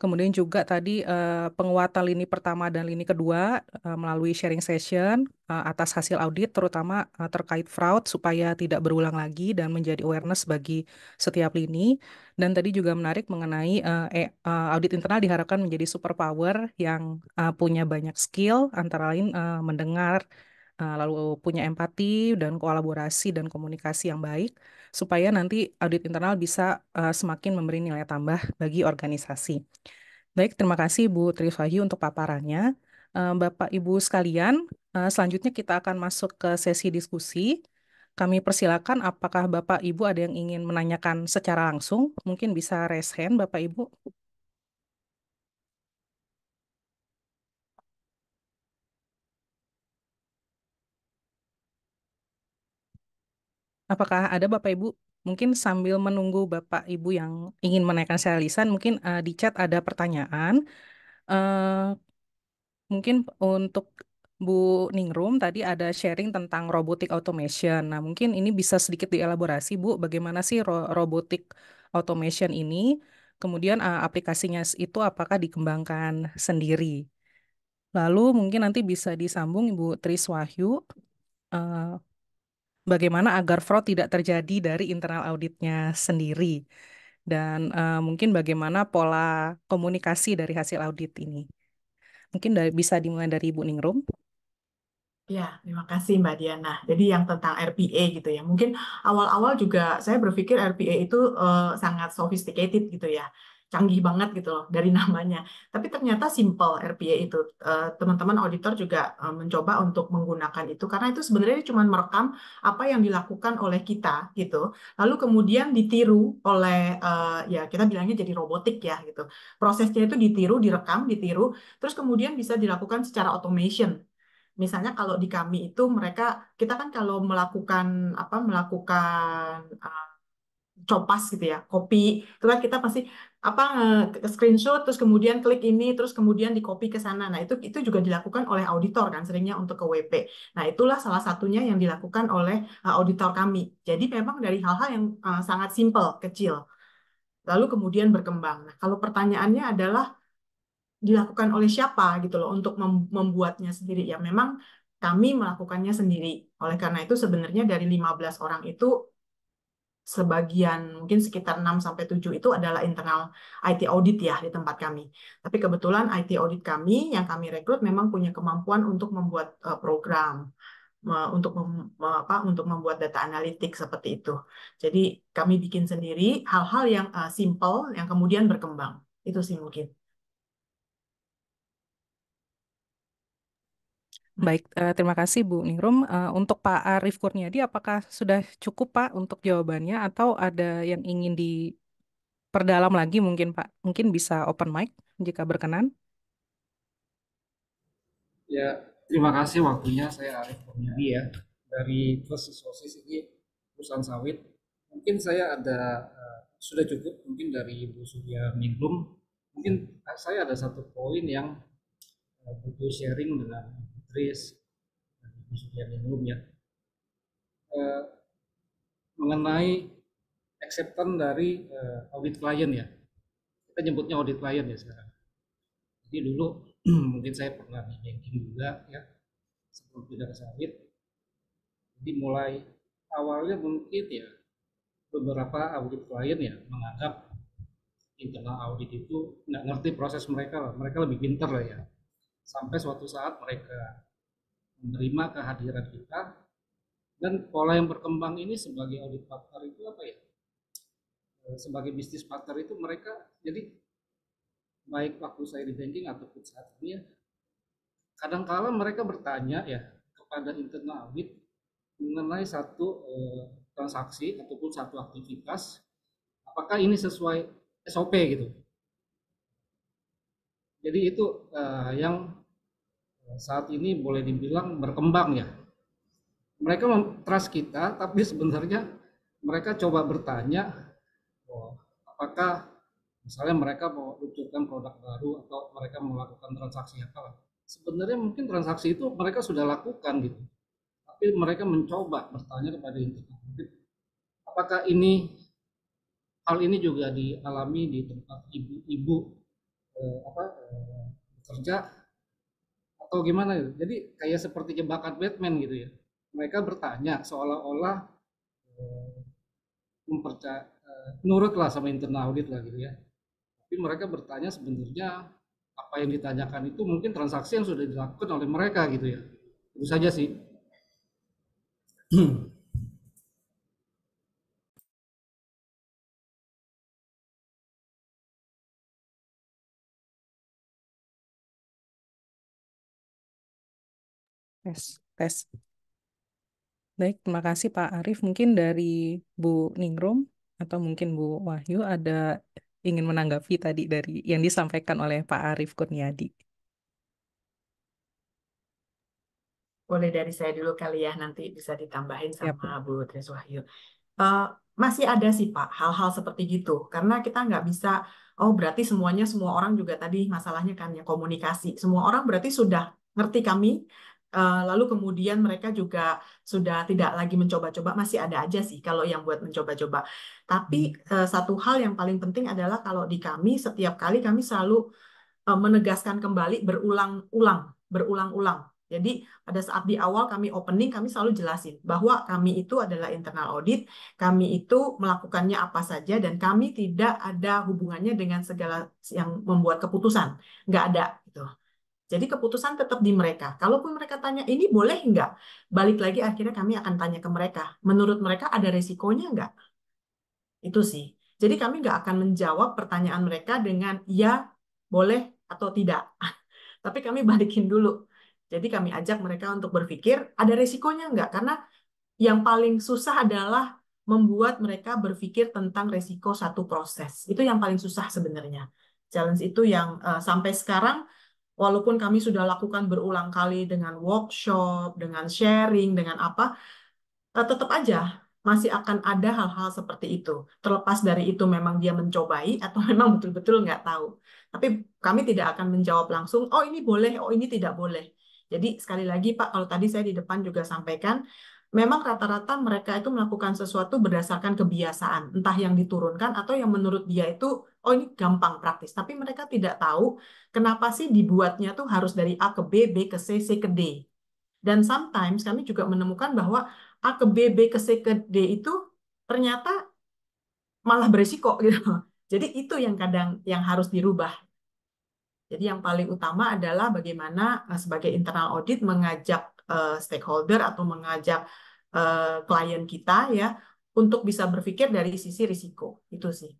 Kemudian juga tadi uh, penguatan lini pertama dan lini kedua uh, melalui sharing session uh, atas hasil audit terutama uh, terkait fraud supaya tidak berulang lagi dan menjadi awareness bagi setiap lini. Dan tadi juga menarik mengenai uh, uh, audit internal diharapkan menjadi superpower yang uh, punya banyak skill antara lain uh, mendengar Eh, lalu punya empati dan kolaborasi dan komunikasi yang baik supaya nanti audit internal bisa eh, semakin memberi nilai tambah bagi organisasi. Baik, terima kasih Bu Trifahi untuk paparannya. Eh, Bapak Ibu sekalian, selanjutnya kita akan masuk ke sesi diskusi. Kami persilakan apakah Bapak Ibu ada yang ingin menanyakan secara langsung? Mungkin bisa raise hand Bapak Ibu. Apakah ada Bapak Ibu mungkin sambil menunggu Bapak Ibu yang ingin menaikkan secara lisan mungkin uh, di chat ada pertanyaan uh, mungkin untuk Bu Ningrum tadi ada sharing tentang robotik automation. Nah, mungkin ini bisa sedikit dielaborasi, Bu, bagaimana sih ro robotik automation ini? Kemudian uh, aplikasinya itu apakah dikembangkan sendiri? Lalu mungkin nanti bisa disambung Ibu Tris Wahyu uh, bagaimana agar fraud tidak terjadi dari internal auditnya sendiri dan uh, mungkin bagaimana pola komunikasi dari hasil audit ini. Mungkin dari, bisa dimulai dari Ibu Ningrum. Ya, terima kasih Mbak Diana. Jadi yang tentang RPA gitu ya. Mungkin awal-awal juga saya berpikir RPA itu uh, sangat sophisticated gitu ya canggih banget gitu loh dari [laughs] namanya. Tapi ternyata simple RPA itu. Eh, teman-teman auditor juga eh, mencoba untuk menggunakan itu karena itu sebenarnya cuma merekam apa yang dilakukan oleh kita gitu. Lalu kemudian ditiru oleh eh, ya kita bilangnya jadi robotik ya gitu. Prosesnya itu ditiru, direkam, ditiru, terus kemudian bisa dilakukan secara automation misalnya kalau di kami itu mereka kita kan kalau melakukan apa melakukan uh, copas gitu ya, copy. Itu kan kita pasti apa screenshot terus kemudian klik ini terus kemudian di copy ke sana. Nah, itu itu juga dilakukan oleh auditor kan seringnya untuk ke WP. Nah, itulah salah satunya yang dilakukan oleh uh, auditor kami. Jadi memang dari hal-hal yang uh, sangat simpel, kecil. Lalu kemudian berkembang. Nah, kalau pertanyaannya adalah dilakukan oleh siapa gitu loh untuk membuatnya sendiri ya memang kami melakukannya sendiri. Oleh karena itu sebenarnya dari 15 orang itu sebagian mungkin sekitar 6 sampai 7 itu adalah internal IT audit ya di tempat kami. Tapi kebetulan IT audit kami yang kami rekrut memang punya kemampuan untuk membuat uh, program untuk mem, apa untuk membuat data analitik seperti itu. Jadi kami bikin sendiri hal-hal yang uh, simple yang kemudian berkembang. Itu sih mungkin. Baik, eh, terima kasih Bu Ningrum. Eh, untuk Pak Arif Kurniadi, apakah sudah cukup Pak untuk jawabannya atau ada yang ingin diperdalam lagi mungkin Pak? Mungkin bisa open mic jika berkenan. Ya, terima kasih waktunya. Saya Arif Kurniadi ya, dari Plus Resources ini perusahaan sawit. Mungkin saya ada, eh, sudah cukup mungkin dari Bu Surya Ningrum. Mungkin saya ada satu poin yang, butuh sharing dengan Idris dan Ibu Suryani mengenai acceptance dari eh, audit client ya kita nyebutnya audit client ya sekarang jadi dulu [clears throat] mungkin saya pernah di banking juga ya sebelum pindah ke sawit jadi mulai awalnya mungkin ya beberapa audit client ya menganggap internal audit itu nggak ngerti proses mereka lah mereka lebih pinter lah ya sampai suatu saat mereka menerima kehadiran kita dan pola yang berkembang ini sebagai audit partner itu apa ya eh, sebagai bisnis partner itu mereka jadi baik waktu saya di banking ataupun saat ini ya kadangkala mereka bertanya ya kepada internal audit mengenai satu eh, transaksi ataupun satu aktivitas apakah ini sesuai SOP gitu jadi itu eh, yang saat ini boleh dibilang berkembang ya. Mereka trust kita, tapi sebenarnya mereka coba bertanya, oh, apakah misalnya mereka mau luncurkan produk baru atau mereka melakukan transaksi apa? Sebenarnya mungkin transaksi itu mereka sudah lakukan gitu, tapi mereka mencoba bertanya kepada internet, apakah ini hal ini juga dialami di tempat ibu-ibu eh, apa eh, bekerja atau gimana gitu. Jadi kayak seperti jebakan Batman gitu ya. Mereka bertanya seolah-olah eh, mempercaya eh, nurut lah sama internal audit lah gitu ya. Tapi mereka bertanya sebenarnya apa yang ditanyakan itu mungkin transaksi yang sudah dilakukan oleh mereka gitu ya. Itu saja sih. [clears throat] Tes, tes. Baik, terima kasih Pak Arief. Mungkin dari Bu Ningrum atau mungkin Bu Wahyu ada ingin menanggapi tadi dari yang disampaikan oleh Pak Arief Kurniadi. Boleh dari saya dulu kali ya, nanti bisa ditambahin sama ya, Bu Tres Wahyu. Uh, masih ada sih Pak, hal-hal seperti gitu. Karena kita nggak bisa, oh berarti semuanya, semua orang juga tadi masalahnya kan ya komunikasi. Semua orang berarti sudah ngerti kami, Eh, lalu kemudian mereka juga sudah tidak lagi mencoba-coba, masih ada aja sih kalau yang buat mencoba-coba. Tapi hmm. eh, satu hal yang paling penting adalah kalau di kami setiap kali kami selalu eh, menegaskan kembali berulang-ulang, berulang-ulang. Jadi pada saat di awal kami opening kami selalu jelasin bahwa kami itu adalah internal audit, kami itu melakukannya apa saja dan kami tidak ada hubungannya dengan segala yang membuat keputusan, nggak ada gitu. Jadi keputusan tetap di mereka. Kalaupun mereka tanya ini boleh nggak, balik lagi akhirnya kami akan tanya ke mereka. Menurut mereka ada resikonya nggak? Itu sih. Jadi kami nggak akan menjawab pertanyaan mereka dengan ya, boleh atau tidak. [laughs] Tapi kami balikin dulu. Jadi kami ajak mereka untuk berpikir ada resikonya nggak? Karena yang paling susah adalah membuat mereka berpikir tentang resiko satu proses. Itu yang paling susah sebenarnya. Challenge itu yang uh, sampai sekarang walaupun kami sudah lakukan berulang kali dengan workshop, dengan sharing, dengan apa, eh, tetap aja masih akan ada hal-hal seperti itu. Terlepas dari itu memang dia mencobai [laughs] atau memang betul-betul nggak tahu. Tapi kami tidak akan menjawab langsung, oh ini boleh, oh ini tidak boleh. Jadi sekali lagi Pak, kalau tadi saya di depan juga sampaikan, memang rata-rata mereka itu melakukan sesuatu berdasarkan kebiasaan, entah yang diturunkan atau yang menurut dia itu oh ini gampang praktis, tapi mereka tidak tahu kenapa sih dibuatnya tuh harus dari A ke B, B ke C, C ke D. Dan sometimes kami juga menemukan bahwa A ke B, B ke C ke D itu ternyata malah beresiko [laughs] gitu. Jadi itu yang kadang yang harus dirubah. Jadi yang paling utama adalah bagaimana eh, sebagai internal audit mengajak eh, stakeholder atau mengajak eh, klien kita ya untuk bisa berpikir dari sisi risiko. Itu sih.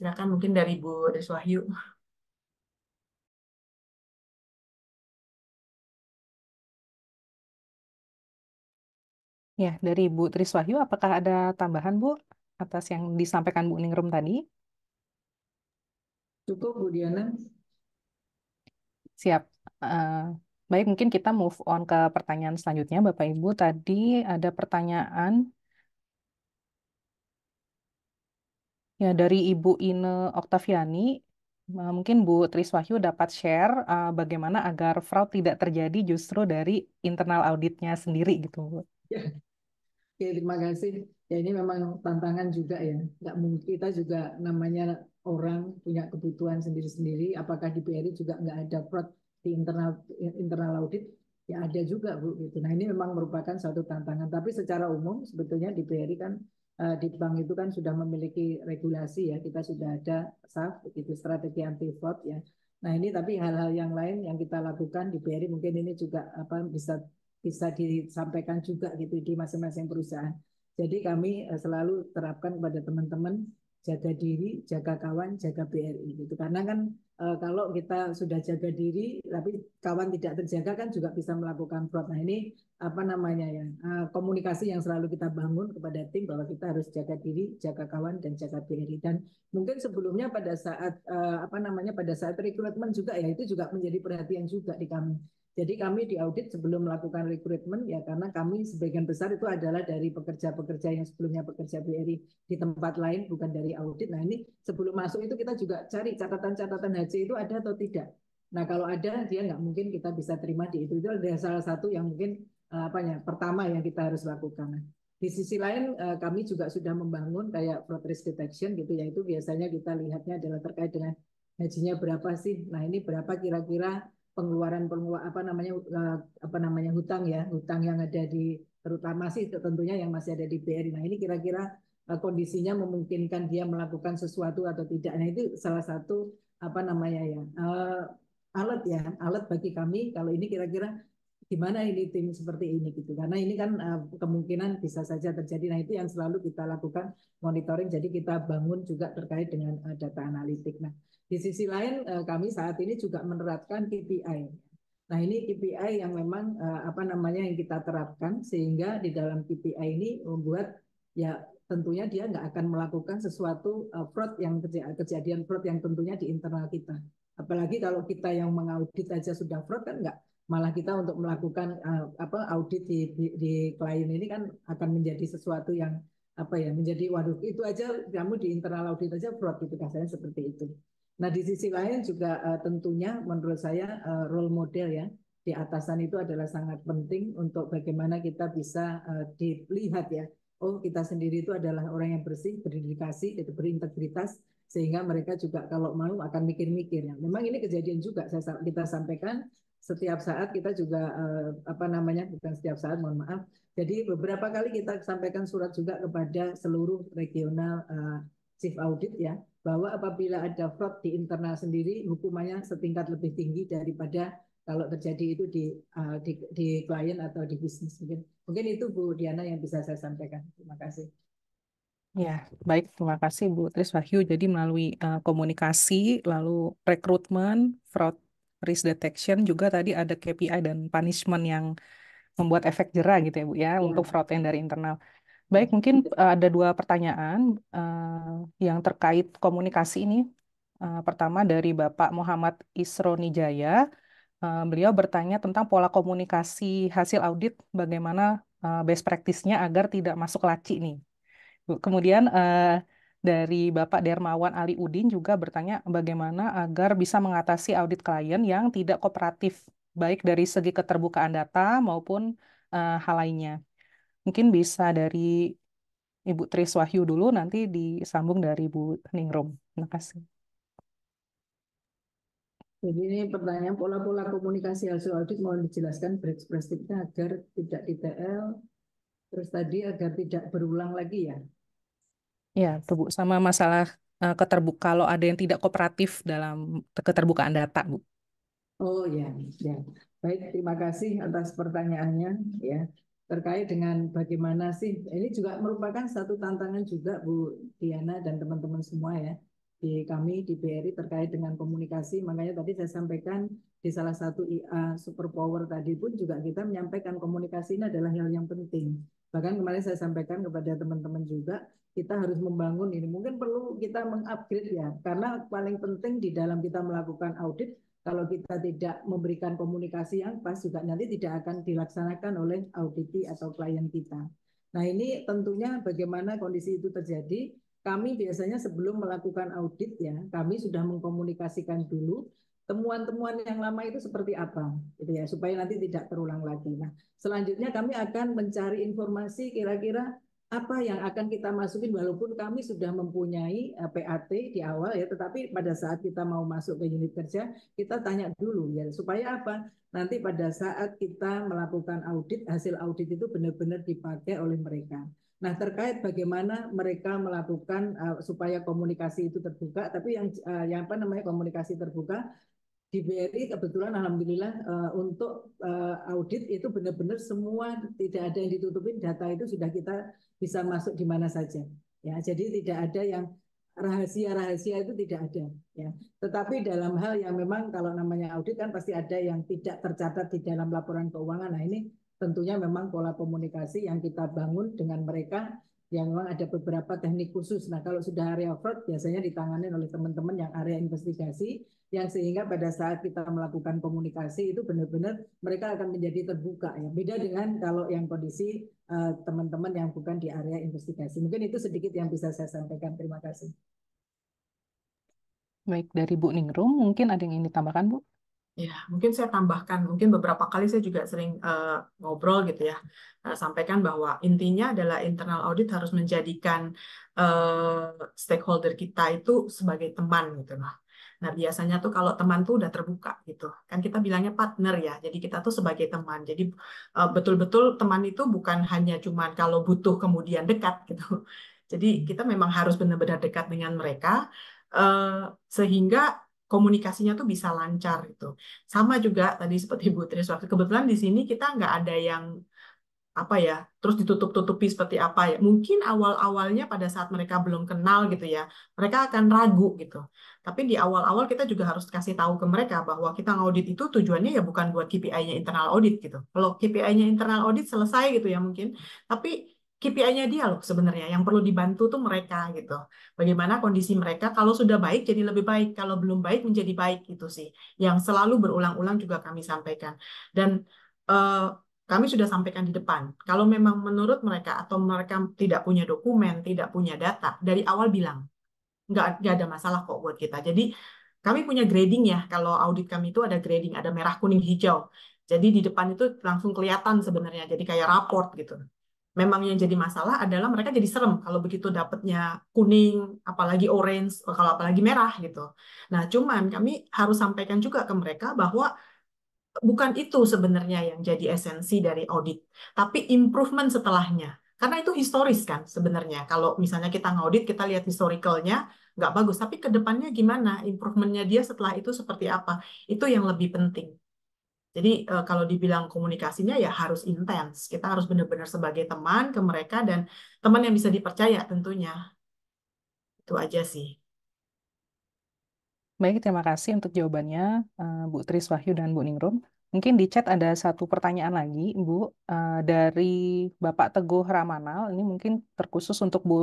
Silakan mungkin dari Bu Riswahyu. Ya, dari Bu Triswahyu, apakah ada tambahan, Bu, atas yang disampaikan Bu Ningrum tadi? Cukup, Bu Diana. Siap. Uh, baik, mungkin kita move on ke pertanyaan selanjutnya, Bapak-Ibu. Tadi ada pertanyaan Ya, dari Ibu Ine Oktaviani, eh, mungkin Bu Tris Wahyu dapat share uh, bagaimana agar fraud tidak terjadi justru dari internal auditnya sendiri gitu, Ya, ya terima kasih. Ya ini memang tantangan juga ya. Nggak mungkin kita juga namanya orang punya kebutuhan sendiri-sendiri. Apakah di BRI juga nggak ada fraud di internal internal audit? Ya ada juga bu gitu. Nah ini memang merupakan suatu tantangan. Tapi secara umum sebetulnya di BRI kan Eh, di bank itu kan sudah memiliki regulasi ya, kita sudah ada SAF, begitu strategi anti fraud ya. Nah ini tapi hal-hal yang lain yang kita lakukan di BRI mungkin ini juga apa bisa bisa disampaikan juga gitu di masing-masing perusahaan. Jadi kami eh, selalu terapkan kepada teman-teman jaga diri, jaga kawan, jaga BRI gitu. Karena kan e, kalau kita sudah jaga diri tapi kawan tidak terjaga kan juga bisa melakukan fraud. Nah, ini apa namanya ya? E, komunikasi yang selalu kita bangun kepada tim bahwa kita harus jaga diri, jaga kawan dan jaga BRI dan mungkin sebelumnya pada saat e, apa namanya pada saat rekrutmen juga ya itu juga menjadi perhatian juga di kami jadi kami di audit sebelum melakukan rekrutmen ya karena kami sebagian besar itu adalah dari pekerja-pekerja yang sebelumnya bekerja BRI di tempat lain bukan dari audit. Nah ini sebelum masuk itu kita juga cari catatan-catatan HC itu ada atau tidak. Nah kalau ada dia nggak mungkin kita bisa terima di itu. Itu adalah salah satu yang mungkin eh, apa ya pertama yang kita harus lakukan. Di sisi lain eh, kami juga sudah membangun kayak fraud risk detection gitu ya itu biasanya kita lihatnya adalah terkait dengan Hajinya berapa sih. Nah ini berapa kira-kira pengeluaran pengeluaran apa namanya eh, apa namanya hutang ya hutang yang ada di terutama sih tentunya yang masih ada di BRI. Nah ini kira-kira eh, kondisinya memungkinkan dia melakukan sesuatu atau tidak. Nah itu salah satu apa namanya ya eh, alat ya alat bagi kami kalau ini kira-kira gimana ini tim seperti ini gitu karena ini kan uh, kemungkinan bisa saja terjadi nah itu yang selalu kita lakukan monitoring jadi kita bangun juga terkait dengan uh, data analitik nah di sisi lain eh, kami saat ini juga menerapkan KPI. Nah ini KPI yang memang eh, apa namanya yang kita terapkan sehingga di dalam KPI ini membuat ya tentunya dia nggak akan melakukan sesuatu eh, fraud yang kejadian fraud yang tentunya di internal kita. Apalagi kalau kita yang mengaudit aja sudah fraud kan nggak malah kita untuk melakukan apa audit di, di, di klien ini kan akan menjadi sesuatu yang apa ya menjadi waduh itu aja kamu di internal audit aja fraud gitu kasarnya seperti itu. Nah, di sisi lain juga uh, tentunya menurut saya uh, role model ya di atasan itu adalah sangat penting untuk bagaimana kita bisa uh, dilihat ya. Oh, kita sendiri itu adalah orang yang bersih, berdedikasi, itu berintegritas sehingga mereka juga kalau mau akan mikir-mikir ya. Memang ini kejadian juga saya kita sampaikan setiap saat kita juga uh, apa namanya bukan setiap saat mohon maaf jadi beberapa kali kita sampaikan surat juga kepada seluruh regional uh, chief audit ya bahwa apabila ada fraud di internal sendiri hukumannya setingkat lebih tinggi daripada kalau terjadi itu di uh, di, di klien atau di bisnis mungkin mungkin itu Bu Diana yang bisa saya sampaikan terima kasih Ya, baik. Terima kasih Bu Tris Wahyu. Jadi melalui uh, komunikasi, lalu rekrutmen, fraud risk detection juga tadi ada KPI dan punishment yang membuat efek jerah gitu ya Bu ya, ya. untuk fraud yang dari internal. Baik, mungkin eh, ada dua pertanyaan uh, yang terkait komunikasi ini. Uh, pertama dari Bapak Muhammad Isroni Jaya. Uh, beliau bertanya tentang pola komunikasi hasil audit, bagaimana uh, best practice-nya agar tidak masuk laci nih. Kemudian uh, dari Bapak Dermawan Ali Udin juga bertanya bagaimana agar bisa mengatasi audit klien yang tidak kooperatif, baik dari segi keterbukaan data maupun uh, hal lainnya. Mungkin bisa dari Ibu Tris Wahyu dulu, nanti disambung dari Bu Ningrum. Terima kasih. Jadi ini pertanyaan pola-pola komunikasi hasil audit mohon dijelaskan berekspresifnya agar tidak ITL, terus tadi agar tidak berulang lagi ya. Ya, Bu, sama masalah uh, keterbuka kalau ada yang tidak kooperatif dalam keterbukaan data, Bu. Oh ya, ya. Baik, terima kasih atas pertanyaannya ya terkait dengan bagaimana sih ini juga merupakan satu tantangan juga Bu Diana dan teman-teman semua ya di kami di BRI terkait dengan komunikasi makanya tadi saya sampaikan di salah satu IA superpower tadi pun juga kita menyampaikan komunikasi ini adalah hal yang penting bahkan kemarin saya sampaikan kepada teman-teman juga kita harus membangun ini mungkin perlu kita mengupgrade ya karena paling penting di dalam kita melakukan audit kalau kita tidak memberikan komunikasi yang pas juga nanti tidak akan dilaksanakan oleh audit atau klien kita. Nah ini tentunya bagaimana kondisi itu terjadi. Kami biasanya sebelum melakukan audit ya, kami sudah mengkomunikasikan dulu temuan-temuan yang lama itu seperti apa gitu ya supaya nanti tidak terulang lagi. Nah, selanjutnya kami akan mencari informasi kira-kira apa yang akan kita masukin walaupun kami sudah mempunyai eh, PAT di awal ya tetapi pada saat kita mau masuk ke unit kerja kita tanya dulu ya supaya apa nanti pada saat kita melakukan audit hasil audit itu benar-benar dipakai oleh mereka. Nah terkait bagaimana mereka melakukan uh, supaya komunikasi itu terbuka tapi yang uh, yang apa namanya komunikasi terbuka di BRI kebetulan alhamdulillah uh, untuk uh, audit itu benar-benar semua tidak ada yang ditutupin data itu sudah kita bisa masuk di mana saja ya jadi tidak ada yang rahasia-rahasia itu tidak ada ya tetapi dalam hal yang memang kalau namanya audit kan pasti ada yang tidak tercatat di dalam laporan keuangan nah ini tentunya memang pola komunikasi yang kita bangun dengan mereka ya memang ada beberapa teknik khusus. Nah, kalau sudah area fraud biasanya ditangani oleh teman-teman yang area investigasi yang sehingga pada saat kita melakukan komunikasi itu benar-benar mereka akan menjadi terbuka ya. Beda dengan kalau yang kondisi eh, teman-teman uh, yang bukan di area investigasi. Mungkin itu sedikit yang bisa saya sampaikan. Terima kasih. Baik, dari Bu Ningrum mungkin ada yang ingin ditambahkan, Bu? Ya, mungkin saya tambahkan, mungkin beberapa kali saya juga sering uh, ngobrol gitu ya, uh, sampaikan bahwa intinya adalah internal audit harus menjadikan uh, stakeholder kita itu sebagai teman gitu loh. Nah, biasanya tuh kalau teman tuh udah terbuka gitu. Kan kita bilangnya partner ya. Jadi kita tuh sebagai teman. Jadi betul-betul teman itu bukan hanya cuman kalau butuh kemudian dekat gitu. Jadi kita memang harus benar-benar dekat dengan mereka sehingga komunikasinya tuh bisa lancar gitu. Sama juga tadi seperti Bu Tris waktu kebetulan di sini kita nggak ada yang apa ya, terus ditutup-tutupi seperti apa ya. Mungkin awal-awalnya pada saat mereka belum kenal gitu ya, mereka akan ragu gitu. Tapi di awal-awal kita juga harus kasih tahu ke mereka bahwa kita ngaudit itu tujuannya ya bukan buat KPI-nya internal audit gitu. Kalau KPI-nya internal audit selesai gitu ya mungkin, tapi KPI-nya dia loh sebenarnya. Yang perlu dibantu tuh mereka gitu. Bagaimana kondisi mereka kalau sudah baik jadi lebih baik, kalau belum baik menjadi baik gitu sih. Yang selalu berulang-ulang juga kami sampaikan. Dan eh, kami sudah sampaikan di depan. Kalau memang menurut mereka atau mereka tidak punya dokumen, tidak punya data, dari awal bilang. Nggak, nggak ada masalah kok buat kita. Jadi kami punya grading ya. Kalau audit kami itu ada grading, ada merah, kuning, hijau. Jadi di depan itu langsung kelihatan sebenarnya. Jadi kayak raport gitu memang yang jadi masalah adalah mereka jadi serem kalau begitu dapatnya kuning, apalagi orange, eh, kalau apalagi merah gitu. Nah, cuman kami harus sampaikan juga ke mereka bahwa bukan itu sebenarnya yang jadi esensi dari audit, tapi improvement setelahnya. Karena itu historis kan sebenarnya. Kalau misalnya kita ngaudit, kita lihat historicalnya nggak bagus, tapi ke depannya gimana, improvementnya dia setelah itu seperti apa, itu yang lebih penting. Jadi uh, kalau dibilang komunikasinya ya harus intens. Kita harus benar-benar sebagai teman ke mereka dan teman yang bisa dipercaya tentunya. Itu aja sih. Baik, terima kasih untuk jawabannya eh, Bu Tris Wahyu dan Bu Ningrum. Mungkin di chat ada satu pertanyaan lagi, Bu, eh, dari Bapak Teguh Ramanal. Ini mungkin terkhusus untuk Bu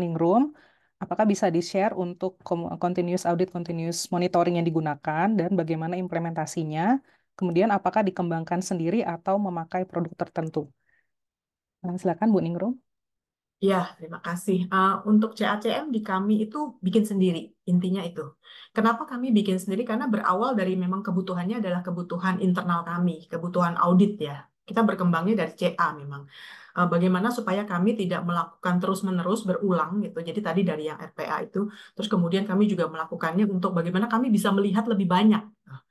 Ningrum. Apakah bisa di-share untuk continuous audit, continuous monitoring yang digunakan dan bagaimana implementasinya? Kemudian apakah dikembangkan sendiri atau memakai produk tertentu? Nah, silakan Bu Ningrum. Ya, terima kasih. Uh, untuk CACM di kami itu bikin sendiri, intinya itu. Kenapa kami bikin sendiri? Karena berawal dari memang kebutuhannya adalah kebutuhan internal kami, kebutuhan audit ya. Kita berkembangnya dari CA memang. Uh, bagaimana supaya kami tidak melakukan terus-menerus berulang gitu. Jadi tadi dari yang RPA itu, terus kemudian kami juga melakukannya untuk bagaimana kami bisa melihat lebih banyak. Uh,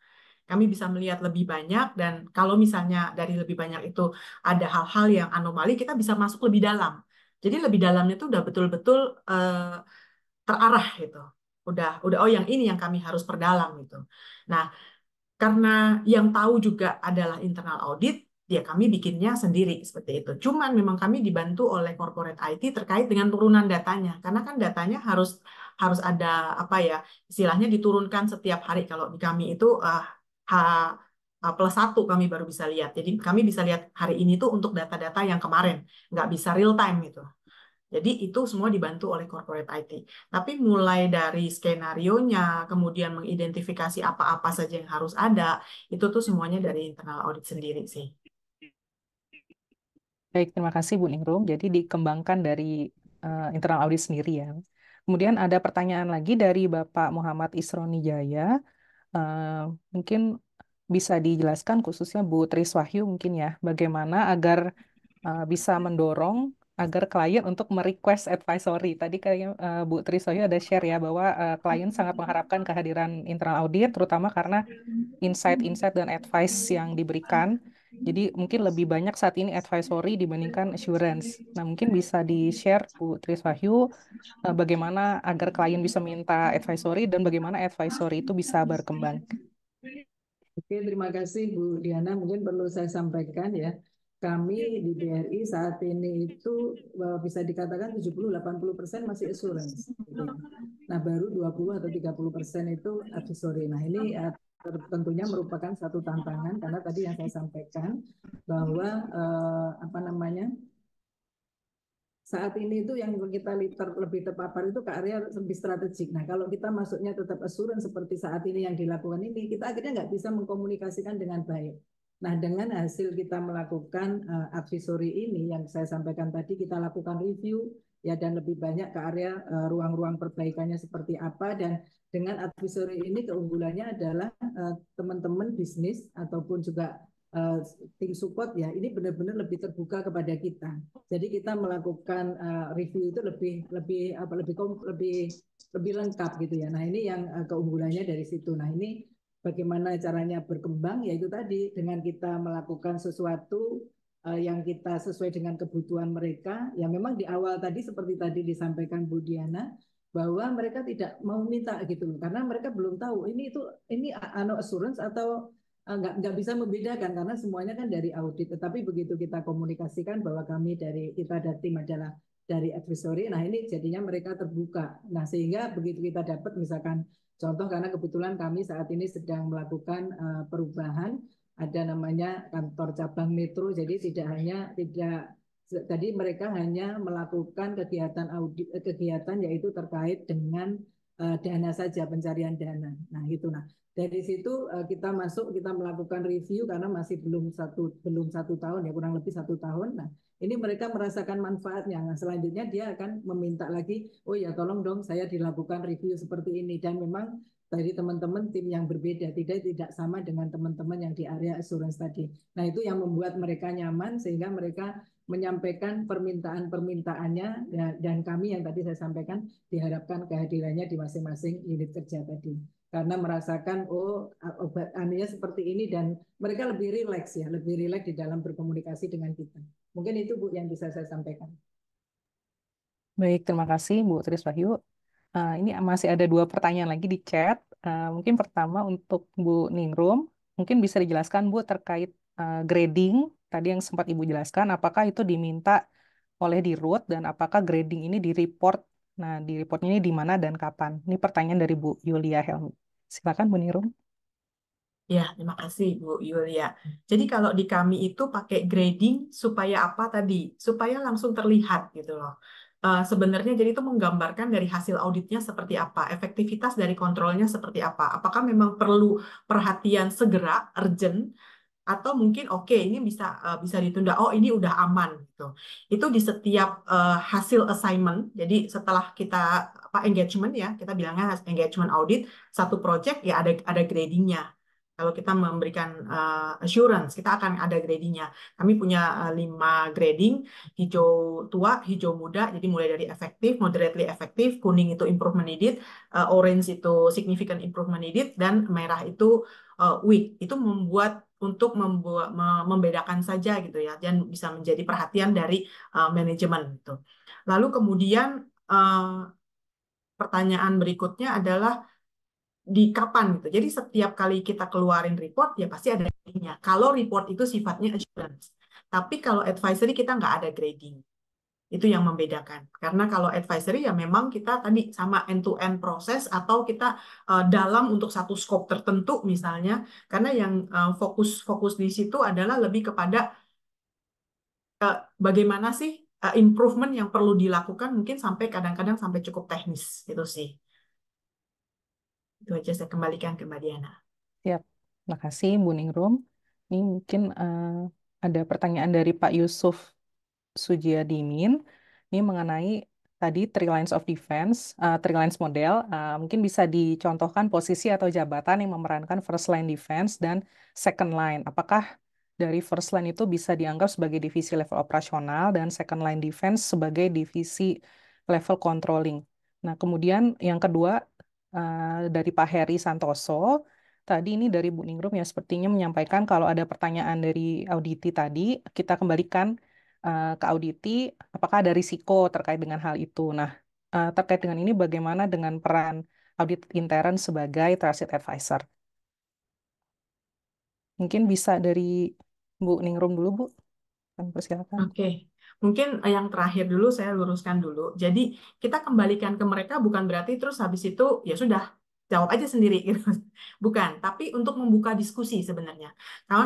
kami bisa melihat lebih banyak dan kalau misalnya dari lebih banyak itu ada hal-hal yang anomali, kita bisa masuk lebih dalam. Jadi lebih dalamnya itu udah betul-betul uh, terarah gitu. Udah udah oh yang ini yang kami harus perdalam gitu. Nah, karena yang tahu juga adalah internal audit, ya kami bikinnya sendiri seperti itu. Cuman memang kami dibantu oleh corporate IT terkait dengan turunan datanya karena kan datanya harus harus ada apa ya istilahnya diturunkan setiap hari kalau di kami itu uh, H plus satu kami baru bisa lihat. Jadi kami bisa lihat hari ini tuh untuk data-data yang kemarin, nggak bisa real time gitu. Jadi itu semua dibantu oleh corporate IT. Tapi mulai dari skenario nya, kemudian mengidentifikasi apa-apa saja yang harus ada, itu tuh semuanya dari internal audit sendiri sih. Baik, terima kasih Bu Ningrum. Jadi dikembangkan dari uh, internal audit sendiri ya. Kemudian ada pertanyaan lagi dari Bapak Muhammad Isroni Jaya. Eh, mungkin bisa dijelaskan khususnya Bu Tri Wahyu mungkin ya, bagaimana agar uh, bisa mendorong agar klien untuk merequest advisory. Tadi kayaknya uh, Bu Tri Wahyu ada share ya bahwa uh, klien sangat mengharapkan kehadiran internal audit, terutama karena insight-insight dan advice yang diberikan jadi mungkin lebih banyak saat ini advisory dibandingkan assurance. Nah mungkin bisa di-share Bu Tris Wahyu eh, bagaimana agar klien bisa minta advisory dan bagaimana advisory itu bisa berkembang. Oke, terima kasih Bu Diana. Mungkin perlu saya sampaikan ya kami di BRI saat ini itu eh, bisa dikatakan 70-80 persen masih assurance. Nah baru 20 atau 30 persen itu advisory. Nah ini eh, tentunya merupakan satu tantangan karena tadi yang saya sampaikan bahwa eh, apa namanya saat ini itu yang kita liter, lebih terpapar itu ke area lebih strategik. Nah, kalau kita masuknya tetap asuran seperti saat ini yang dilakukan ini, kita akhirnya nggak bisa mengkomunikasikan dengan baik. Nah, dengan hasil kita melakukan uh, advisory ini yang saya sampaikan tadi, kita lakukan review ya dan lebih banyak ke area eh, ruang-ruang uh, ruang -ruang perbaikannya seperti apa dan dengan advisory ini keunggulannya adalah eh, teman-teman uh, bisnis ataupun juga uh, tim support ya ini benar-benar lebih terbuka kepada kita. Jadi kita melakukan uh, review itu lebih lebih apa lebih lebih lebih lengkap gitu ya. Nah ini yang uh, keunggulannya dari situ. Nah ini bagaimana caranya berkembang yaitu tadi dengan kita melakukan sesuatu uh, yang kita sesuai dengan kebutuhan mereka. Ya memang di awal tadi seperti tadi disampaikan Bu Diana bahwa mereka tidak mau minta gitu loh karena mereka belum tahu ini itu ini ano assurance atau nggak nggak bisa membedakan karena semuanya kan dari audit tetapi begitu kita komunikasikan bahwa kami dari kita dari tim adalah dari advisory nah ini jadinya mereka terbuka nah sehingga begitu kita dapat misalkan contoh karena kebetulan kami saat ini sedang melakukan e, perubahan ada namanya kantor cabang metro jadi tidak hanya tidak jadi mereka hanya melakukan kegiatan audit eh, kegiatan yaitu terkait dengan eh, dana saja pencarian dana. Nah, itu nah. Dari situ eh, kita masuk kita melakukan review karena masih belum satu belum satu tahun ya kurang lebih satu tahun. Nah, ini mereka merasakan manfaatnya. Nah, selanjutnya dia akan meminta lagi, oh ya tolong dong saya dilakukan review seperti ini dan memang tadi teman-teman tim yang berbeda tidak tidak sama dengan teman-teman yang di area asuransi tadi. Nah itu yang membuat mereka nyaman sehingga mereka menyampaikan permintaan-permintaannya ya, dan kami yang tadi saya sampaikan diharapkan kehadirannya di masing-masing unit kerja tadi karena merasakan oh obat aninya seperti ini dan mereka lebih rileks ya lebih rileks di dalam berkomunikasi dengan kita mungkin itu bu yang bisa saya sampaikan baik terima kasih bu Tris Wahyu uh, ini masih ada dua pertanyaan lagi di chat uh, mungkin pertama untuk bu Ningrum mungkin bisa dijelaskan bu terkait uh, grading tadi yang sempat Ibu jelaskan, apakah itu diminta oleh di root dan apakah grading ini di report. Nah, di report ini di mana dan kapan? Ini pertanyaan dari Bu Yulia Helmi. Silakan Bu Nirum. Ya, terima kasih Bu Yulia. Jadi kalau di kami itu pakai grading supaya apa tadi? Supaya langsung terlihat gitu loh. Uh, sebenarnya jadi itu menggambarkan dari hasil auditnya seperti apa, efektivitas dari kontrolnya seperti apa. Apakah memang perlu perhatian segera, urgent, atau mungkin oke okay, ini bisa uh, bisa ditunda oh ini udah aman gitu itu di setiap uh, hasil assignment jadi setelah kita apa engagement ya kita bilangnya engagement audit satu project ya ada ada gradingnya kalau kita memberikan uh, assurance kita akan ada gradingnya kami punya uh, lima grading hijau tua hijau muda jadi mulai dari efektif moderately efektif kuning itu improvement needed uh, orange itu significant improvement needed dan merah itu uh, weak itu membuat untuk membuat membedakan saja gitu ya dan bisa menjadi perhatian dari uh, manajemen itu. Lalu kemudian uh, pertanyaan berikutnya adalah di kapan gitu. Jadi setiap kali kita keluarin report ya pasti ada gradingnya. Kalau report itu sifatnya assurance, tapi kalau advisory kita nggak ada grading. Itu yang membedakan. Karena kalau advisory ya memang kita tadi sama end-to-end proses atau kita uh, dalam untuk satu scope tertentu misalnya. Karena yang fokus-fokus uh, eh, fokus -fokus di situ adalah lebih kepada uh, bagaimana sih uh, improvement yang perlu dilakukan mungkin sampai kadang-kadang sampai cukup teknis itu sih. Itu aja saya kembalikan ke Mbak Diana. Siap. kasih Buning Room. Ini mungkin uh, ada pertanyaan dari Pak Yusuf Dimin. ini mengenai tadi three lines of defense, uh, three lines model, uh, mungkin bisa dicontohkan posisi atau jabatan yang memerankan first line defense dan second line. Apakah dari first line itu bisa dianggap sebagai divisi level operasional dan second line defense sebagai divisi level controlling. Nah, kemudian yang kedua uh, dari Pak Heri Santoso, tadi ini dari Bu Ningrum ya sepertinya menyampaikan kalau ada pertanyaan dari auditi tadi, kita kembalikan Eh, ke auditi apakah ada risiko terkait dengan hal itu. Nah, uh, terkait dengan ini bagaimana dengan peran audit intern sebagai trusted advisor? Mungkin bisa dari Bu Ningrum dulu, Bu. Kami persilakan. Oke. Okay. Mungkin yang terakhir dulu saya luruskan dulu. Jadi kita kembalikan ke mereka bukan berarti terus habis itu ya sudah jawab aja sendiri [laughs] gitu. Bukan, tapi untuk membuka diskusi sebenarnya.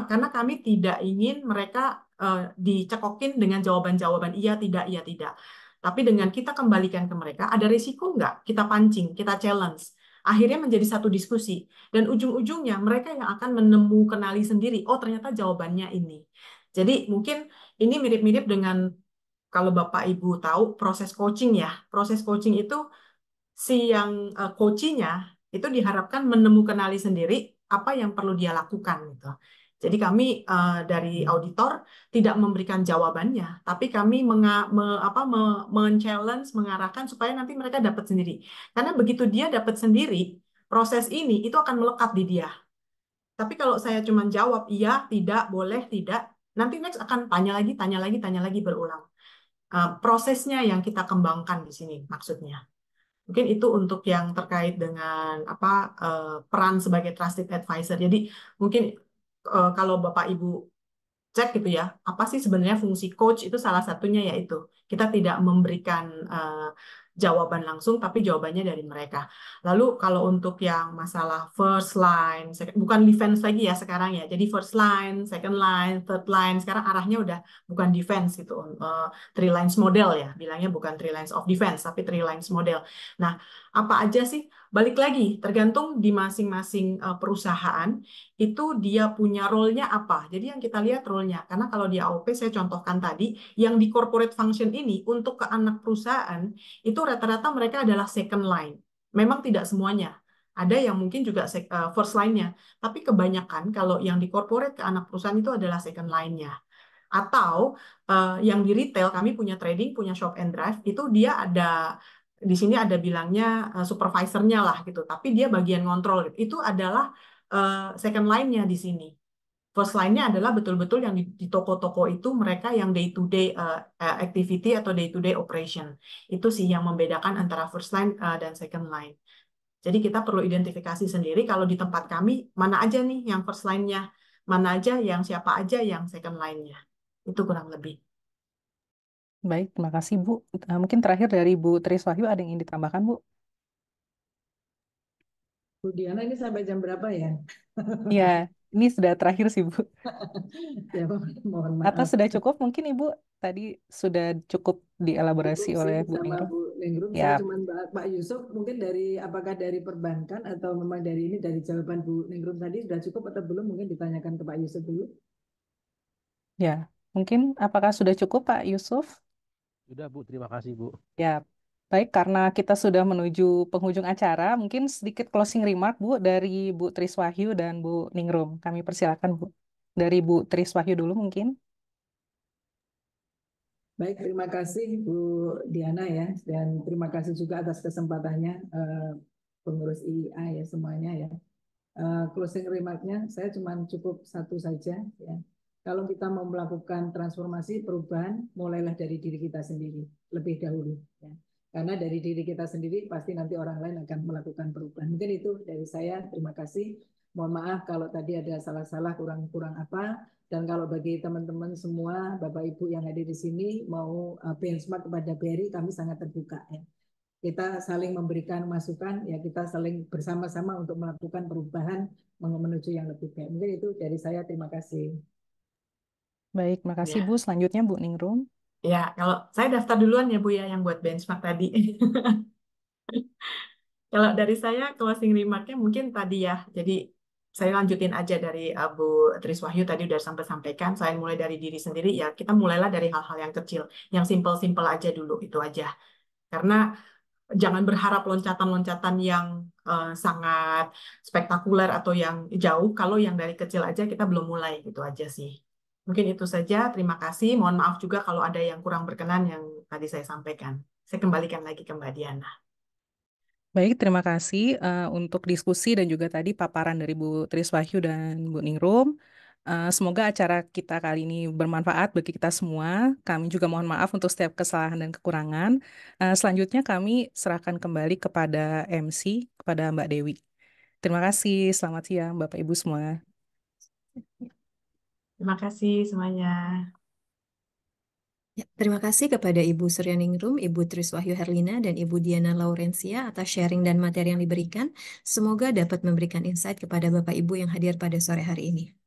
Karena kami tidak ingin mereka uh, dicekokin dengan jawaban-jawaban iya tidak iya tidak. Tapi dengan kita kembalikan ke mereka, ada risiko nggak? Kita pancing, kita challenge. Akhirnya menjadi satu diskusi. Dan ujung-ujungnya mereka yang akan menemu kenali sendiri, oh ternyata jawabannya ini. Jadi mungkin ini mirip-mirip dengan kalau Bapak Ibu tahu proses coaching ya. Proses coaching itu si yang uh, eh, coachingnya itu diharapkan menemu kenali sendiri apa yang perlu dia lakukan gitu. Jadi kami uh, dari auditor tidak memberikan jawabannya, tapi kami menga, me, me, men-challenge, mengarahkan supaya nanti mereka dapat sendiri. Karena begitu dia dapat sendiri, proses ini itu akan melekat di dia. Tapi kalau saya cuma jawab iya, tidak, boleh, tidak, nanti next akan tanya lagi, tanya lagi, tanya lagi berulang. Uh, prosesnya yang kita kembangkan di sini maksudnya. Mungkin itu untuk yang terkait dengan apa uh, peran sebagai trusted advisor. Jadi mungkin uh, kalau Bapak Ibu cek gitu ya, apa sih sebenarnya fungsi coach itu salah satunya yaitu kita tidak memberikan uh, jawaban langsung tapi jawabannya dari mereka. Lalu kalau untuk yang masalah first line, second, bukan defense lagi ya sekarang ya. Jadi first line, second line, third line sekarang arahnya udah bukan defense gitu. Uh, three lines model ya, bilangnya bukan three lines of defense tapi three lines model. Nah, apa aja sih? Balik lagi, tergantung di masing-masing uh, perusahaan itu dia punya role-nya apa. Jadi yang kita lihat role-nya. Karena kalau di AOP saya contohkan tadi, yang di corporate function ini untuk ke anak perusahaan itu rata-rata mereka adalah second line. Memang tidak semuanya, ada yang mungkin juga eh, first line-nya, tapi kebanyakan kalau yang di corporate ke anak perusahaan itu adalah second line-nya. Atau uh, yang di retail kami punya trading, punya shop and drive, itu dia ada di sini ada bilangnya uh, supervisornya lah gitu, tapi dia bagian kontrol Itu adalah uh, second line-nya di sini. First line-nya adalah betul-betul yang di, di toko-toko itu mereka yang day to day uh, activity atau day to day operation. Itu sih yang membedakan antara first line uh, dan second line. Jadi kita perlu identifikasi sendiri kalau di tempat kami mana aja nih yang first line-nya, mana aja yang siapa aja yang second line-nya. Itu kurang lebih. Baik, terima kasih Bu. Eh, mungkin terakhir dari Bu Tris Wahyu ada yang ingin ditambahkan Bu? Bu Diana ini sampai jam berapa ya? Iya, ini sudah terakhir sih Bu. [laughs] ya, mohon maaf. Atau sudah cukup? Mungkin Ibu tadi sudah cukup dielaborasi Cukup oleh sih Bu sama Ya, Pak Yusuf mungkin dari apakah dari perbankan atau memang dari ini dari jawaban Bu Ningrum tadi sudah cukup atau belum mungkin ditanyakan ke Pak Yusuf dulu. ya. Mungkin apakah sudah cukup Pak Yusuf? Sudah, Bu. Terima kasih, Bu. Ya, baik. Karena kita sudah menuju penghujung acara, mungkin sedikit closing remark, Bu, dari Bu Triswahyu dan Bu Ningrum. Kami persilakan, Bu. Dari Bu Triswahyu dulu mungkin. Baik, terima kasih Bu Diana ya, dan terima kasih juga atas kesempatannya eh, pengurus IIA ya semuanya ya. Uh, closing remarknya saya cuma cukup satu saja ya kalau kita mau melakukan transformasi perubahan, mulailah dari diri kita sendiri lebih dahulu. Ya. Karena dari diri kita sendiri pasti nanti orang lain akan melakukan perubahan. Mungkin itu dari saya. Terima kasih. Mohon maaf kalau tadi ada salah-salah kurang-kurang apa. Dan kalau bagi teman-teman semua, Bapak Ibu yang ada di sini mau eh, benchmark kepada BRI, kami sangat terbuka. Ya. Kita saling memberikan masukan, ya kita saling bersama-sama untuk melakukan perubahan menuju yang lebih baik. Mungkin itu dari saya. Terima kasih. Baik, makasih Ya. Bu. Selanjutnya Bu Ningrum. Ya, kalau saya daftar duluan ya Bu ya yang buat benchmark tadi. [laughs] Kalau dari saya closing remarknya mungkin tadi ya. Jadi saya lanjutin aja dari eh, Bu Tris Wahyu tadi udah sampai sampaikan. Selain mulai dari diri sendiri ya kita mulailah dari hal-hal yang kecil, yang simple-simple aja dulu itu aja. Karena jangan berharap loncatan-loncatan yang uh, sangat spektakuler atau yang jauh kalau yang dari kecil aja kita belum mulai gitu aja sih. Mungkin itu saja. Terima kasih. Mohon maaf juga kalau ada yang kurang berkenan yang tadi saya sampaikan. Saya kembalikan lagi ke Mbak Diana. Baik, terima kasih uh, untuk diskusi dan juga tadi paparan dari Bu Tris Wahyu dan Bu Ningrum. Uh, semoga acara kita kali ini bermanfaat bagi kita semua. Kami juga mohon maaf untuk setiap kesalahan dan kekurangan. Uh, selanjutnya kami serahkan kembali kepada MC, kepada Mbak Dewi. Terima kasih. Selamat siang Bapak Ibu semua. Terima kasih semuanya. Ya, terima kasih kepada Ibu Suryaningrum, Ibu Tris Wahyu Herlina, dan Ibu Diana Laurencia atas sharing dan materi yang diberikan. Semoga dapat memberikan insight kepada Bapak Ibu yang hadir pada sore hari ini.